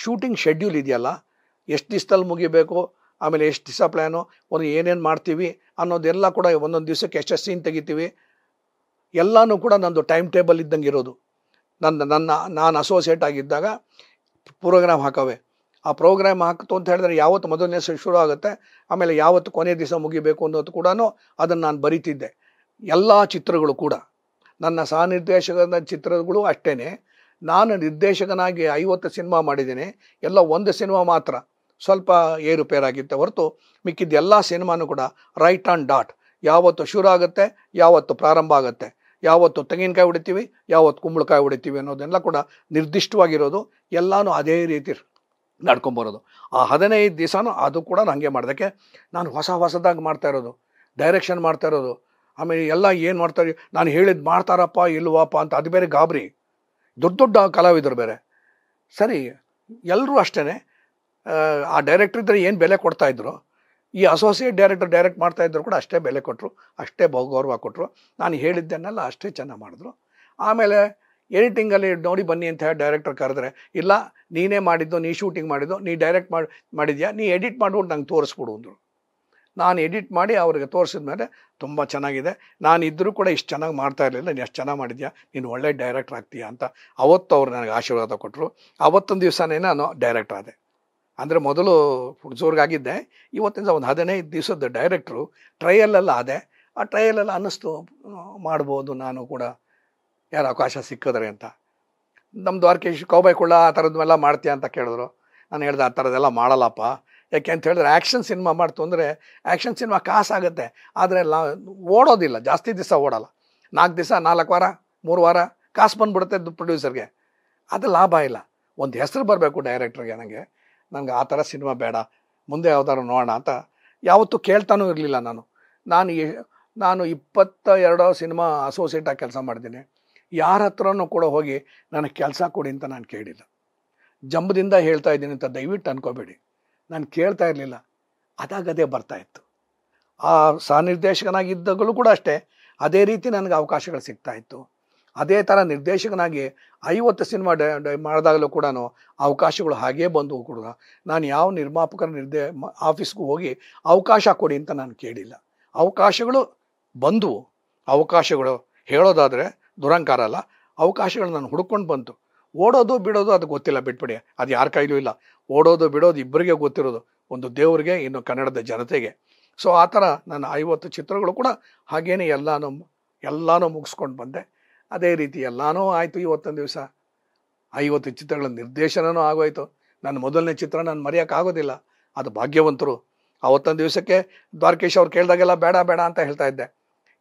ಶೂಟಿಂಗ್ ಶೆಡ್ಯೂಲ್ ಇದೆಯಲ್ಲ ಎಷ್ಟು ದಿವಸದಲ್ಲಿ ಮುಗಿಬೇಕು ಆಮೇಲೆ ಎಷ್ಟು ದಿವಸ ಪ್ಲ್ಯಾನು ಒಂದು ಏನೇನು ಮಾಡ್ತೀವಿ ಅನ್ನೋದೆಲ್ಲ ಕೂಡ ಒಂದೊಂದು ದಿವಸಕ್ಕೆ ಎಷ್ಟು ಸೀನ್ ತೆಗಿತೀವಿ ಎಲ್ಲನೂ ಕೂಡ ನಂದು ಟೈಮ್ ಟೇಬಲ್ ಇದ್ದಂಗೆ ಇರೋದು ನನ್ನ ನನ್ನ ನಾನು ಅಸೋಸಿಯೇಟ್ ಆಗಿದ್ದಾಗ ಪ್ರೋಗ್ರಾಮ್ ಹಾಕವೆ ಆ ಪ್ರೋಗ್ರಾಮ್ ಹಾಕ್ತು ಅಂತ ಹೇಳಿದ್ರೆ ಯಾವತ್ತು ಮೊದಲನೇ ಶುರು ಆಗುತ್ತೆ ಆಮೇಲೆ ಯಾವತ್ತು ಕೊನೆ ದಿವಸ ಮುಗಿಬೇಕು ಅನ್ನೋದು ಕೂಡ ಅದನ್ನು ನಾನು ಬರಿತಿದ್ದೆ ಎಲ್ಲ ಚಿತ್ರಗಳು ಕೂಡ ನನ್ನ ಸಹ ನಿರ್ದೇಶಕನ ಚಿತ್ರಗಳು ಅಷ್ಟೇ ನಾನು ನಿರ್ದೇಶಕನಾಗಿ ಐವತ್ತು ಸಿನಿಮಾ ಮಾಡಿದ್ದೀನಿ ಎಲ್ಲ ಒಂದು ಸಿನಿಮಾ ಮಾತ್ರ ಸ್ವಲ್ಪ ಏರುಪೇರಾಗಿತ್ತೆ ಹೊರತು ಮಿಕ್ಕಿದ್ದ ಎಲ್ಲ ಸಿನಿಮಾನು ಕೂಡ ರೈಟ್ ಆನ್ ಡಾಟ್ ಯಾವತ್ತು ಶುರು ಆಗುತ್ತೆ ಯಾವತ್ತು ಪ್ರಾರಂಭ ಆಗುತ್ತೆ ಯಾವತ್ತು ತೆಂಗಿನಕಾಯಿ ಹೊಡಿತೀವಿ ಯಾವತ್ತು ಕುಂಬಳಕಾಯಿ ಹೊಡಿತೀವಿ ಅನ್ನೋದೆಲ್ಲ ಕೂಡ ನಿರ್ದಿಷ್ಟವಾಗಿರೋದು ಎಲ್ಲನೂ ಅದೇ ರೀತಿ ನಡ್ಕೊಂಬರೋದು ಆ ಹದಿನೈದು ದಿವಸನೂ ಅದು ಕೂಡ ನನಗೆ ಮಾಡೋದಕ್ಕೆ ನಾನು ಹೊಸ ಹೊಸದಾಗಿ ಮಾಡ್ತಾ ಇರೋದು ಡೈರೆಕ್ಷನ್ ಮಾಡ್ತಾ ಇರೋದು ಆಮೇಲೆ ಎಲ್ಲ ಏನು ಮಾಡ್ತಾರೆ ನಾನು ಹೇಳಿದ್ದು ಮಾಡ್ತಾರಪ್ಪ ಇಲ್ವಪ್ಪ ಅಂತ ಅದು ಬೇರೆ ಗಾಬರಿ ದೊಡ್ಡ ದೊಡ್ಡ ಕಲಾವಿದರು ಬೇರೆ ಸರಿ ಎಲ್ಲರೂ ಅಷ್ಟೇ ಆ ಡೈರೆಕ್ಟ್ರ್ ಇದ್ದರೆ ಏನು ಬೆಲೆ ಕೊಡ್ತಾಯಿದ್ರು ಈ ಅಸೋಸಿಯೇಟ್ ಡೈರೆಕ್ಟರ್ ಡೈರೆಕ್ಟ್ ಮಾಡ್ತಾ ಇದ್ದರು ಕೂಡ ಅಷ್ಟೇ ಬೆಲೆ ಕೊಟ್ಟರು ಅಷ್ಟೇ ಗೌರವ ಕೊಟ್ಟರು ನಾನು ಹೇಳಿದ್ದನ್ನೆಲ್ಲ ಅಷ್ಟೇ ಚೆನ್ನಾಗಿ ಮಾಡಿದ್ರು ಆಮೇಲೆ ಎಡಿಟಿಂಗಲ್ಲಿ ನೋಡಿ ಬನ್ನಿ ಅಂತ ಹೇಳಿ ಡೈರೆಕ್ಟರ್ ಕರೆದ್ರೆ ಇಲ್ಲ ನೀನೇ ಮಾಡಿದ್ದು ನೀ ಶೂಟಿಂಗ್ ಮಾಡಿದ್ದು ನೀ ಡೈರೆಕ್ಟ್ ಮಾಡಿ ಮಾಡಿದ್ಯಾ ನೀ ಎಡಿಟ್ ಮಾಡ್ಬಿಟ್ಟು ನಂಗೆ ತೋರಿಸ್ಬಿಡು ಅಂದರು ನಾನು ಎಡಿಟ್ ಮಾಡಿ ಅವ್ರಿಗೆ ತೋರಿಸಿದ ಮೇಲೆ ತುಂಬ ಚೆನ್ನಾಗಿದೆ ನಾನು ಇದ್ದರೂ ಕೂಡ ಇಷ್ಟು ಚೆನ್ನಾಗಿ ಮಾಡ್ತಾ ಇರಲಿಲ್ಲ ನೀನು ಎಷ್ಟು ಚೆನ್ನಾಗಿ ಮಾಡಿದ್ಯಾ ನೀನು ಒಳ್ಳೆ ಡೈರೆಕ್ಟ್ರ್ ಆಗ್ತೀಯಾ ಅಂತ ಅವತ್ತು ಅವ್ರು ನನಗೆ ಆಶೀರ್ವಾದ ಕೊಟ್ಟರು ಅವತ್ತೊಂದು ದಿವಸನೇ ನಾನು ಡೈರೆಕ್ಟ್ರ್ ಆದೆ ಅಂದರೆ ಮೊದಲು ಜೋರ್ಗಾಗಿದ್ದೆ ಇವತ್ತಿನ ಒಂದು ಹದಿನೈದು ದಿವಸದ ಡೈರೆಕ್ಟ್ರು ಟ್ರಯಲೆಲ್ಲ ಆದೆ ಆ ಟ್ರಯಲೆಲ್ಲ ಅನ್ನಿಸ್ತು ಮಾಡ್ಬೋದು ನಾನು ಕೂಡ ಯಾರು ಅವಕಾಶ ಸಿಕ್ಕಿದ್ರೆ ಅಂತ ನಮ್ಮ ದ್ವಾರಕೇಶ್ ಕೊಳ್ಳ ಆ ಥರದ್ದೆಲ್ಲ ಮಾಡ್ತೀಯ ಅಂತ ಕೇಳಿದ್ರು ನಾನು ಹೇಳ್ದೆ ಆ ಥರದ್ದೆಲ್ಲ ಮಾಡಲ್ಲಪ್ಪ ಯಾಕೆ ಅಂತ ಹೇಳಿದ್ರೆ ಆ್ಯಕ್ಷನ್ ಸಿನಿಮಾ ಮಾಡ್ತು ಅಂದರೆ ಆ್ಯಕ್ಷನ್ ಸಿನಿಮಾ ಕಾಸಾಗುತ್ತೆ ಆದರೆ ಲಾ ಓಡೋದಿಲ್ಲ ಜಾಸ್ತಿ ದಿವಸ ಓಡೋಲ್ಲ ನಾಲ್ಕು ದಿವಸ ನಾಲ್ಕು ವಾರ ಮೂರು ವಾರ ಕಾಸು ಬಂದುಬಿಡುತ್ತೆ ಪ್ರೊಡ್ಯೂಸರ್ಗೆ ಅದು ಲಾಭ ಇಲ್ಲ ಒಂದು ಹೆಸರು ಬರಬೇಕು ಡೈರೆಕ್ಟ್ರಿಗೆ ನನಗೆ ನನಗೆ ಆ ಥರ ಸಿನಿಮಾ ಬೇಡ ಮುಂದೆ ಯಾವ್ದಾರು ನೋಡೋಣ ಅಂತ ಯಾವತ್ತೂ ಕೇಳ್ತಾನೂ ಇರಲಿಲ್ಲ ನಾನು ನಾನು ನಾನು ಇಪ್ಪತ್ತ ಎರಡೋ ಸಿನಿಮಾ ಅಸೋಸಿಯೇಟಾಗಿ ಕೆಲಸ ಮಾಡಿದ್ದೀನಿ ಯಾರ ಹತ್ರನೂ ಕೂಡ ಹೋಗಿ ನನಗೆ ಕೆಲಸ ಕೊಡಿ ಅಂತ ನಾನು ಕೇಳಿಲ್ಲ ಜಂಬದಿಂದ ಹೇಳ್ತಾ ಇದ್ದೀನಿ ಅಂತ ದಯವಿಟ್ಟು ಅನ್ಕೋಬೇಡಿ ನಾನು ಕೇಳ್ತಾ ಇರಲಿಲ್ಲ ಅದಾಗದೇ ಬರ್ತಾಯಿತ್ತು ಆ ಸಹ ನಿರ್ದೇಶಕನಾಗಿದ್ದಾಗಲೂ ಕೂಡ ಅಷ್ಟೇ ಅದೇ ರೀತಿ ನನಗೆ ಅವಕಾಶಗಳು ಸಿಗ್ತಾಯಿತ್ತು ಅದೇ ಥರ ನಿರ್ದೇಶಕನಾಗಿ ಐವತ್ತು ಸಿನಿಮಾ ಮಾಡಿದಾಗಲೂ ಕೂಡ ಅವಕಾಶಗಳು ಹಾಗೇ ಬಂದು ಕೂಡ ನಾನು ಯಾವ ನಿರ್ಮಾಪಕರ ನಿರ್ದೇ ಆಫೀಸ್ಗೂ ಹೋಗಿ ಅವಕಾಶ ಕೊಡಿ ಅಂತ ನಾನು ಕೇಳಿಲ್ಲ ಅವಕಾಶಗಳು ಬಂದವು ಅವಕಾಶಗಳು ಹೇಳೋದಾದರೆ ದುರಂಕಾರ ಅಲ್ಲ ಅವಕಾಶಗಳು ನಾನು ಹುಡ್ಕೊಂಡು ಬಂತು ಓಡೋದು ಬಿಡೋದು ಅದು ಗೊತ್ತಿಲ್ಲ ಬಿಟ್ಬಿಡಿ ಅದು ಯಾರ ಕೈಲೂ ಇಲ್ಲ ಓಡೋದು ಬಿಡೋದು ಇಬ್ಬರಿಗೆ ಗೊತ್ತಿರೋದು ಒಂದು ದೇವರಿಗೆ ಇನ್ನು ಕನ್ನಡದ ಜನತೆಗೆ ಸೊ ಆ ಥರ ನನ್ನ ಐವತ್ತು ಚಿತ್ರಗಳು ಕೂಡ ಹಾಗೇನೆ ಎಲ್ಲಾನು ಎಲ್ಲಾನು ಮುಗಿಸ್ಕೊಂಡು ಬಂದೆ ಅದೇ ರೀತಿ ಎಲ್ಲನೂ ಆಯಿತು ಇವತ್ತೊಂದು ದಿವಸ ಐವತ್ತು ಚಿತ್ರಗಳ ನಿರ್ದೇಶನವೂ ಆಗೋಯಿತು ನನ್ನ ಮೊದಲನೇ ಚಿತ್ರ ನಾನು ಮರೆಯೋಕ್ಕಾಗೋದಿಲ್ಲ ಅದು ಭಾಗ್ಯವಂತರು ಆವತ್ತೊಂದು ದಿವಸಕ್ಕೆ ದ್ವಾರಕೇಶ್ ಅವ್ರು ಕೇಳಿದಾಗೆಲ್ಲ ಬೇಡ ಬೇಡ ಅಂತ ಹೇಳ್ತಾ ಇದ್ದೆ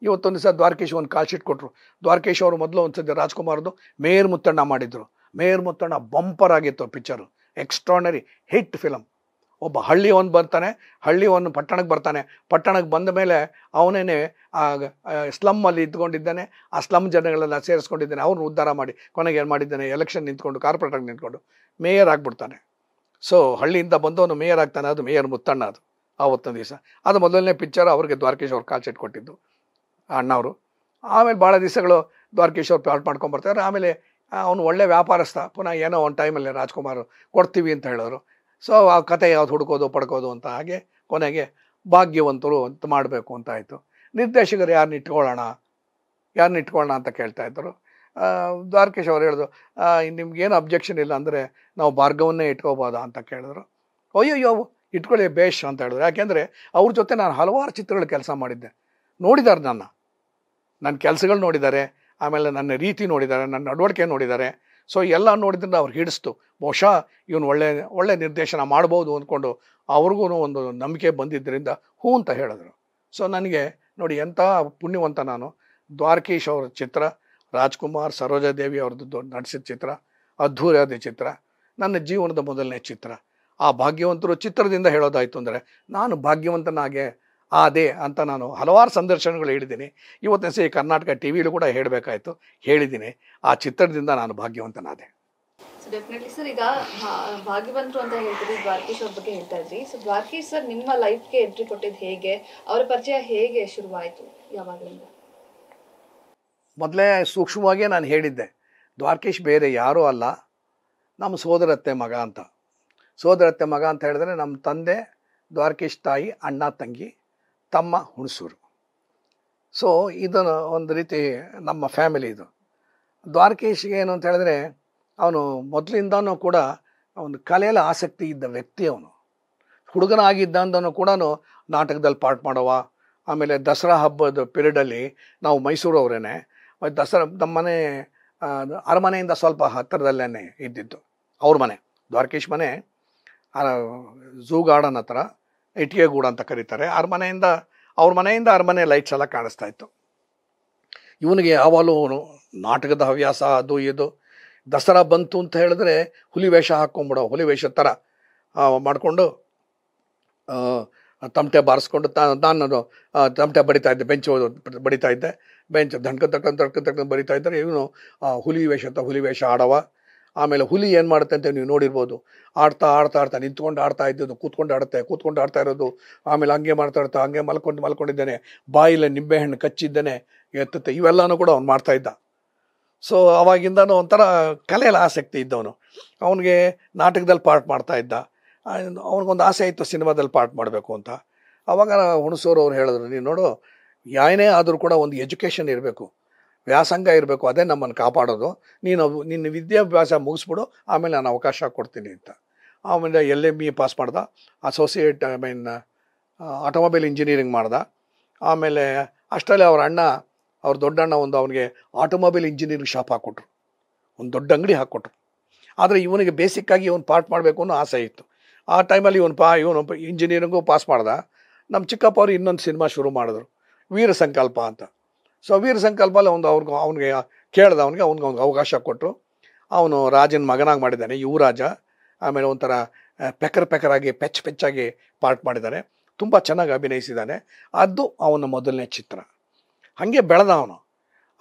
ಇವತ್ತೊಂದು ದಿವಸ ದ್ವಾರಕೇಶ್ ಒಂದು ಕಾಲ್ ಶೀಟ್ ಕೊಟ್ಟರು ದ್ವಾರಕೇಶ್ ಅವರು ಮೊದಲು ಒಂದು ಸದ್ಯ ರಾಜ್ಕುಮಾರ್ದು ಮೇರ್ ಮುತ್ತಣ್ಣ ಮಾಡಿದರು ಮೇಯರ್ ಮುತ್ತಣ್ಣ ಬಂಪರ್ ಆಗಿತ್ತು ಪಿಕ್ಚರು ಎಕ್ಸ್ಟ್ರಾನರಿ ಹಿಟ್ ಫಿಲಮ್ ಒಬ್ಬ ಹಳ್ಳಿ ಒಂದು ಬರ್ತಾನೆ ಹಳ್ಳಿ ಒಂದು ಪಟ್ಟಣಕ್ಕೆ ಬರ್ತಾನೆ ಪಟ್ಟಣಕ್ಕೆ ಬಂದ ಮೇಲೆ ಅವನೇನೆ ಆ ಸ್ಲಮ್ಮಲ್ಲಿ ಇದ್ಕೊಂಡಿದ್ದಾನೆ ಆ ಸ್ಲಮ್ ಜನಗಳನ್ನ ಸೇರಿಸ್ಕೊಂಡಿದ್ದಾನೆ ಅವ್ರನ್ನ ಉದ್ಧಾರ ಮಾಡಿ ಕೊನೆಗೆ ಏನು ಮಾಡಿದ್ದಾನೆ ಎಲೆಕ್ಷನ್ ನಿಂತ್ಕೊಂಡು ಕಾರ್ಪೊರೇಟಾಗಿ ನಿಂತ್ಕೊಂಡು ಮೇಯರ್ ಆಗಿಬಿಡ್ತಾನೆ ಸೊ ಹಳ್ಳಿಯಿಂದ ಬಂದವನು ಮೇಯರ್ ಆಗ್ತಾನೆ ಅದು ಮೇಯರ್ ಮುತ್ತಣ್ಣ ಅದು ಆವತ್ತೊಂದು ದಿವಸ ಅದು ಮೊದಲನೇ ಪಿಕ್ಚರ್ ಅವ್ರಿಗೆ ದ್ವಾರಕೇಶ್ ಅವ್ರು ಕಾಲ್ಸೆಟ್ ಕೊಟ್ಟಿದ್ದು ಅಣ್ಣವರು ಆಮೇಲೆ ಭಾಳ ದಿವಸಗಳು ದ್ವಾರಕೇಶ್ ಅವ್ರು ಮಾಡ್ಕೊಂಡು ಮಾಡ್ಕೊಂಬರ್ತಾರೆ ಆಮೇಲೆ ಅವನು ಒಳ್ಳೆ ವ್ಯಾಪಾರಸ್ಥ ಪುನಃ ಏನೋ ಒಂದು ಟೈಮಲ್ಲಿ ರಾಜ್ಕುಮಾರ್ ಕೊಡ್ತೀವಿ ಅಂತ ಹೇಳೋರು ಸೊ ಆ ಕತೆ ಯಾವ್ದು ಹುಡುಕೋದು ಪಡ್ಕೋದು ಅಂತ ಹಾಗೆ ಕೊನೆಗೆ ಭಾಗ್ಯವಂತರು ಅಂತ ಮಾಡಬೇಕು ಅಂತ ಆಯಿತು ನಿರ್ದೇಶಕರು ಯಾರನ್ನ ಇಟ್ಕೊಳ್ಳೋಣ ಯಾರನ್ನ ಇಟ್ಕೊಳ್ಳೋಣ ಅಂತ ಕೇಳ್ತಾ ಇದ್ದರು ದ್ವಾರಕೇಶ್ ಅವ್ರು ಹೇಳಿದ್ರು ನಿಮ್ಗೇನು ಅಬ್ಜೆಕ್ಷನ್ ಇಲ್ಲ ಅಂದರೆ ನಾವು ಭಾರ್ಗವನ್ನೇ ಇಟ್ಕೋಬೋದಾ ಅಂತ ಕೇಳಿದ್ರು ಅಯ್ಯೋ ಇಟ್ಕೊಳ್ಳಿ ಬೇಷ್ ಅಂತ ಹೇಳಿದ್ರು ಯಾಕೆಂದರೆ ಅವ್ರ ಜೊತೆ ನಾನು ಹಲವಾರು ಚಿತ್ರಗಳು ಕೆಲಸ ಮಾಡಿದ್ದೆ ನೋಡಿದ್ದಾರೆ ನನ್ನ ನನ್ನ ಕೆಲಸಗಳು ನೋಡಿದ್ದಾರೆ ಆಮೇಲೆ ನನ್ನ ರೀತಿ ನೋಡಿದ್ದಾರೆ ನನ್ನ ನಡವಳಿಕೆ ನೋಡಿದ್ದಾರೆ ಸೊ ಎಲ್ಲ ನೋಡಿದ್ರಿಂದ ಅವ್ರು ಹಿಡಿಸ್ತು ಬಹುಶಃ ಇವನು ಒಳ್ಳೆ ಒಳ್ಳೆ ನಿರ್ದೇಶನ ಮಾಡ್ಬೋದು ಅಂದ್ಕೊಂಡು ಅವ್ರಿಗೂ ಒಂದು ನಂಬಿಕೆ ಬಂದಿದ್ದರಿಂದ ಹೂ ಅಂತ ಹೇಳಿದ್ರು ಸೊ ನನಗೆ ನೋಡಿ ಎಂಥ ಪುಣ್ಯವಂತ ನಾನು ದ್ವಾರಕೀಶ್ ಅವರ ಚಿತ್ರ ರಾಜ್ಕುಮಾರ್ ಸರೋಜಾದೇವಿ ಅವ್ರದ್ದು ನಟಿಸಿದ ಚಿತ್ರ ಅದ್ಧೂರಿಯಾದ ಚಿತ್ರ ನನ್ನ ಜೀವನದ ಮೊದಲನೇ ಚಿತ್ರ ಆ ಭಾಗ್ಯವಂತರು ಚಿತ್ರದಿಂದ ಹೇಳೋದಾಯಿತು ಅಂದರೆ ನಾನು ಭಾಗ್ಯವಂತನಾಗೆ ಅದೇ ಅಂತ ನಾನು ಹಲವಾರು ಸಂದರ್ಶನಗಳು ಹೇಳಿದ್ದೀನಿ ಇವತ್ತಿನ ಸಹ ಕರ್ನಾಟಕ ಟಿ ವಿಲು ಕೂಡ ಹೇಳಬೇಕಾಯ್ತು ಹೇಳಿದ್ದೀನಿ ಆ ಚಿತ್ರದಿಂದ ನಾನು ಭಾಗ್ಯವಂತನಾದೆ ಸೊ ಡೆಫಿನೆಟ್ಲಿ ಸರ್ ಈಗ ಭಾಗ್ಯವಂತರು ಅಂತ ಹೇಳ್ತೀವಿ ದ್ವಾರಕೀಶ್ ಅವ್ರ ಬಗ್ಗೆ ಹೇಳ್ತಾ ಇದ್ರಿ ಸೊ ದ್ವಾರಕೀಶ್ ಸರ್ ನಿಮ್ಮ ಲೈಫ್ಗೆ ಎಂಟ್ರಿ ಕೊಟ್ಟಿದ್ದು ಹೇಗೆ ಅವರ ಪರಿಚಯ ಹೇಗೆ ಶುರುವಾಯಿತು ಯಾವಾಗಲಿಂದ ಮೊದಲೇ ಸೂಕ್ಷ್ಮವಾಗಿಯೇ ನಾನು ಹೇಳಿದ್ದೆ ದ್ವಾರಕೀಶ್ ಬೇರೆ ಯಾರೂ ಅಲ್ಲ ನಮ್ಮ ಸೋದರತ್ತೆ ಮಗ ಅಂತ ಸೋದರತ್ತೆ ಮಗ ಅಂತ ಹೇಳಿದ್ರೆ ನಮ್ಮ ತಂದೆ ದ್ವಾರಕೀಶ್ ತಾಯಿ ಅಣ್ಣ ತಂಗಿ ತಮ್ಮ ಹುಣಸೂರು ಸೊ ಇದನ್ನು ಒಂದು ರೀತಿ ನಮ್ಮ ಫ್ಯಾಮಿಲಿ ಇದು ದ್ವಾರಕೇಶ್ಗೆ ಏನು ಅಂತ ಹೇಳಿದ್ರೆ ಅವನು ಮೊದಲಿಂದನೂ ಕೂಡ ಒಂದು ಕಲೆಯಲ್ಲಿ ಆಸಕ್ತಿ ಇದ್ದ ವ್ಯಕ್ತಿ ಅವನು ಹುಡುಗನಾಗಿದ್ದಂದನು ಕೂಡ ನಾಟಕದಲ್ಲಿ ಪಾಠ ಮಾಡುವ ಆಮೇಲೆ ದಸರಾ ಹಬ್ಬದ ಪಿರಿಯಡಲ್ಲಿ ನಾವು ಮೈಸೂರು ಮತ್ತು ದಸರಾ ಮನೆ ಅರಮನೆಯಿಂದ ಸ್ವಲ್ಪ ಹತ್ತಿರದಲ್ಲೇ ಇದ್ದಿದ್ದು ಅವ್ರ ಮನೆ ದ್ವಾರಕೇಶ್ ಮನೆ ಝೂ ಗಾರ್ಡನ್ ಹತ್ರ ಗೂಡ ಅಂತ ಕರೀತಾರೆ ಅರಮನೆಯಿಂದ ಅವ್ರ ಮನೆಯಿಂದ ಅರಮನೆ ಲೈಟ್ಸ್ ಎಲ್ಲ ಕಾಣಿಸ್ತಾ ಇತ್ತು ಇವನಿಗೆ ಯಾವಾಗಲೂ ನಾಟಕದ ಹವ್ಯಾಸ ಅದು ಇದು ದಸರಾ ಬಂತು ಅಂತ ಹೇಳಿದ್ರೆ ಹುಲಿ ವೇಷ ಹಾಕ್ಕೊಂಬಿಡೋ ಹುಲಿ ವೇಷ ಥರ ಮಾಡಿಕೊಂಡು ತಮಟೆ ಬಾರಿಸ್ಕೊಂಡು ತಾ ನಾನು ತಮಟೆ ಬಡಿತಾ ಇದ್ದೆ ಬೆಂಚ್ ಬಡಿತಾ ಇದ್ದೆ ಬೆಂಚ್ ಧಣ್ಕ ತಕ್ಕ ತಕ್ಕ ಬರಿತಾ ಇದ್ದರೆ ಇವನು ಹುಲಿ ವೇಷ ಅಂತ ಹುಲಿ ವೇಷ ಆಡವ ಆಮೇಲೆ ಹುಲಿ ಏನು ಮಾಡುತ್ತೆ ಅಂತ ನೀವು ನೋಡಿರ್ಬೋದು ಆಡ್ತಾ ಆಡ್ತಾ ಆಡ್ತಾ ನಿಂತ್ಕೊಂಡು ಆಡ್ತಾ ಇದ್ದದ್ದು ಕೂತ್ಕೊಂಡು ಆಡುತ್ತೆ ಕೂತ್ಕೊಂಡು ಆಡ್ತಾ ಇರೋದು ಆಮೇಲೆ ಹಂಗೆ ಮಾಡ್ತಾ ಇರ್ತಾ ಹಂಗೆ ಮಲ್ಕೊಂಡು ಮಲ್ಕೊಂಡಿದ್ದಾನೆ ಬಾಯಿಲೆ ನಿಂಬೆಹಣ್ಣು ಕಚ್ಚಿದ್ದಾನೆ ಎತ್ತುತ್ತೆ ಇವೆಲ್ಲನೂ ಕೂಡ ಅವ್ನು ಮಾಡ್ತಾ ಇದ್ದ ಸೊ ಅವಾಗಿಂದನೂ ಒಂಥರ ಕಲೆಯಲ್ಲಿ ಆಸಕ್ತಿ ಇದ್ದವನು ಅವನಿಗೆ ನಾಟಕದಲ್ಲಿ ಪಾರ್ಟ್ ಮಾಡ್ತಾ ಇದ್ದ ಅವನಿಗೊಂದು ಆಸೆ ಇತ್ತು ಸಿನಿಮಾದಲ್ಲಿ ಪಾರ್ಟ್ ಮಾಡಬೇಕು ಅಂತ ಅವಾಗ ಹುಣಸೋರು ಅವ್ರು ಹೇಳಿದ್ರು ನೀನು ನೋಡು ಯಾನೇ ಆದರೂ ಕೂಡ ಒಂದು ಎಜುಕೇಷನ್ ಇರಬೇಕು ವ್ಯಾಸಂಗ ಇರಬೇಕು ಅದೇ ನಮ್ಮನ್ನು ಕಾಪಾಡೋದು ನೀನು ನಿನ್ನ ವಿದ್ಯಾಭ್ಯಾಸ ಮುಗಿಸ್ಬಿಡು ಆಮೇಲೆ ನಾನು ಅವಕಾಶ ಕೊಡ್ತೀನಿ ಅಂತ ಆಮೇಲೆ ಎಲ್ ಎಮ್ ಇ ಪಾಸ್ ಮಾಡ್ದ associate I mean automobile engineering ಮಾಡ್ದೆ ಆಮೇಲೆ ಅಷ್ಟರಲ್ಲಿ ಅವ್ರ ಅಣ್ಣ ಅವ್ರ ದೊಡ್ಡಣ್ಣ ಒಂದು ಅವನಿಗೆ ಆಟೋಮೊಬೈಲ್ ಇಂಜಿನಿಯರಿಂಗ್ ಶಾಪ್ ಹಾಕ್ಕೊಟ್ರು ಒಂದು ದೊಡ್ಡ ಅಂಗಡಿ ಹಾಕ್ಕೊಟ್ರು ಆದರೆ ಇವನಿಗೆ ಬೇಸಿಕ್ಕಾಗಿ ಇವನು ಪಾಠ ಮಾಡಬೇಕು ಅನ್ನೋ ಆಸೆ ಇತ್ತು ಆ ಟೈಮಲ್ಲಿ ಇವನು ಪಾ ಇವನು ಇಂಜಿನಿಯರಿಂಗು ಪಾಸ್ ಮಾಡ್ದ ನಮ್ಮ ಚಿಕ್ಕಪ್ಪ ಅವರು ಇನ್ನೊಂದು ಸಿನಿಮಾ ಶುರು ಮಾಡಿದ್ರು ವೀರ ಸಂಕಲ್ಪ ಅಂತ ಸೊ ವೀರ ಸಂಕಲ್ಪಲ್ಲಿ ಒಂದು ಅವ್ರಿಗೆ ಅವ್ನಿಗೆ ಕೇಳ್ದ ಅವನಿಗೆ ಅವ್ನಿಗೆ ಅವ್ನಿಗೆ ಅವಕಾಶ ಕೊಟ್ಟರು ಅವನು ರಾಜನ ಮಗನಾಗಿ ಮಾಡಿದ್ದಾನೆ ಯುವರಾಜ ಆಮೇಲೆ ಒಂಥರ ಪೆಕರ್ ಪೆಕರಾಗಿ ಪೆಚ್ ಪೆಚ್ಚಾಗಿ ಪಾರ್ಟ್ ಮಾಡಿದ್ದಾನೆ ತುಂಬ ಚೆನ್ನಾಗಿ ಅಭಿನಯಿಸಿದ್ದಾನೆ ಅದು ಅವನ ಮೊದಲನೇ ಚಿತ್ರ ಹಾಗೆ ಬೆಳೆದ ಅವನು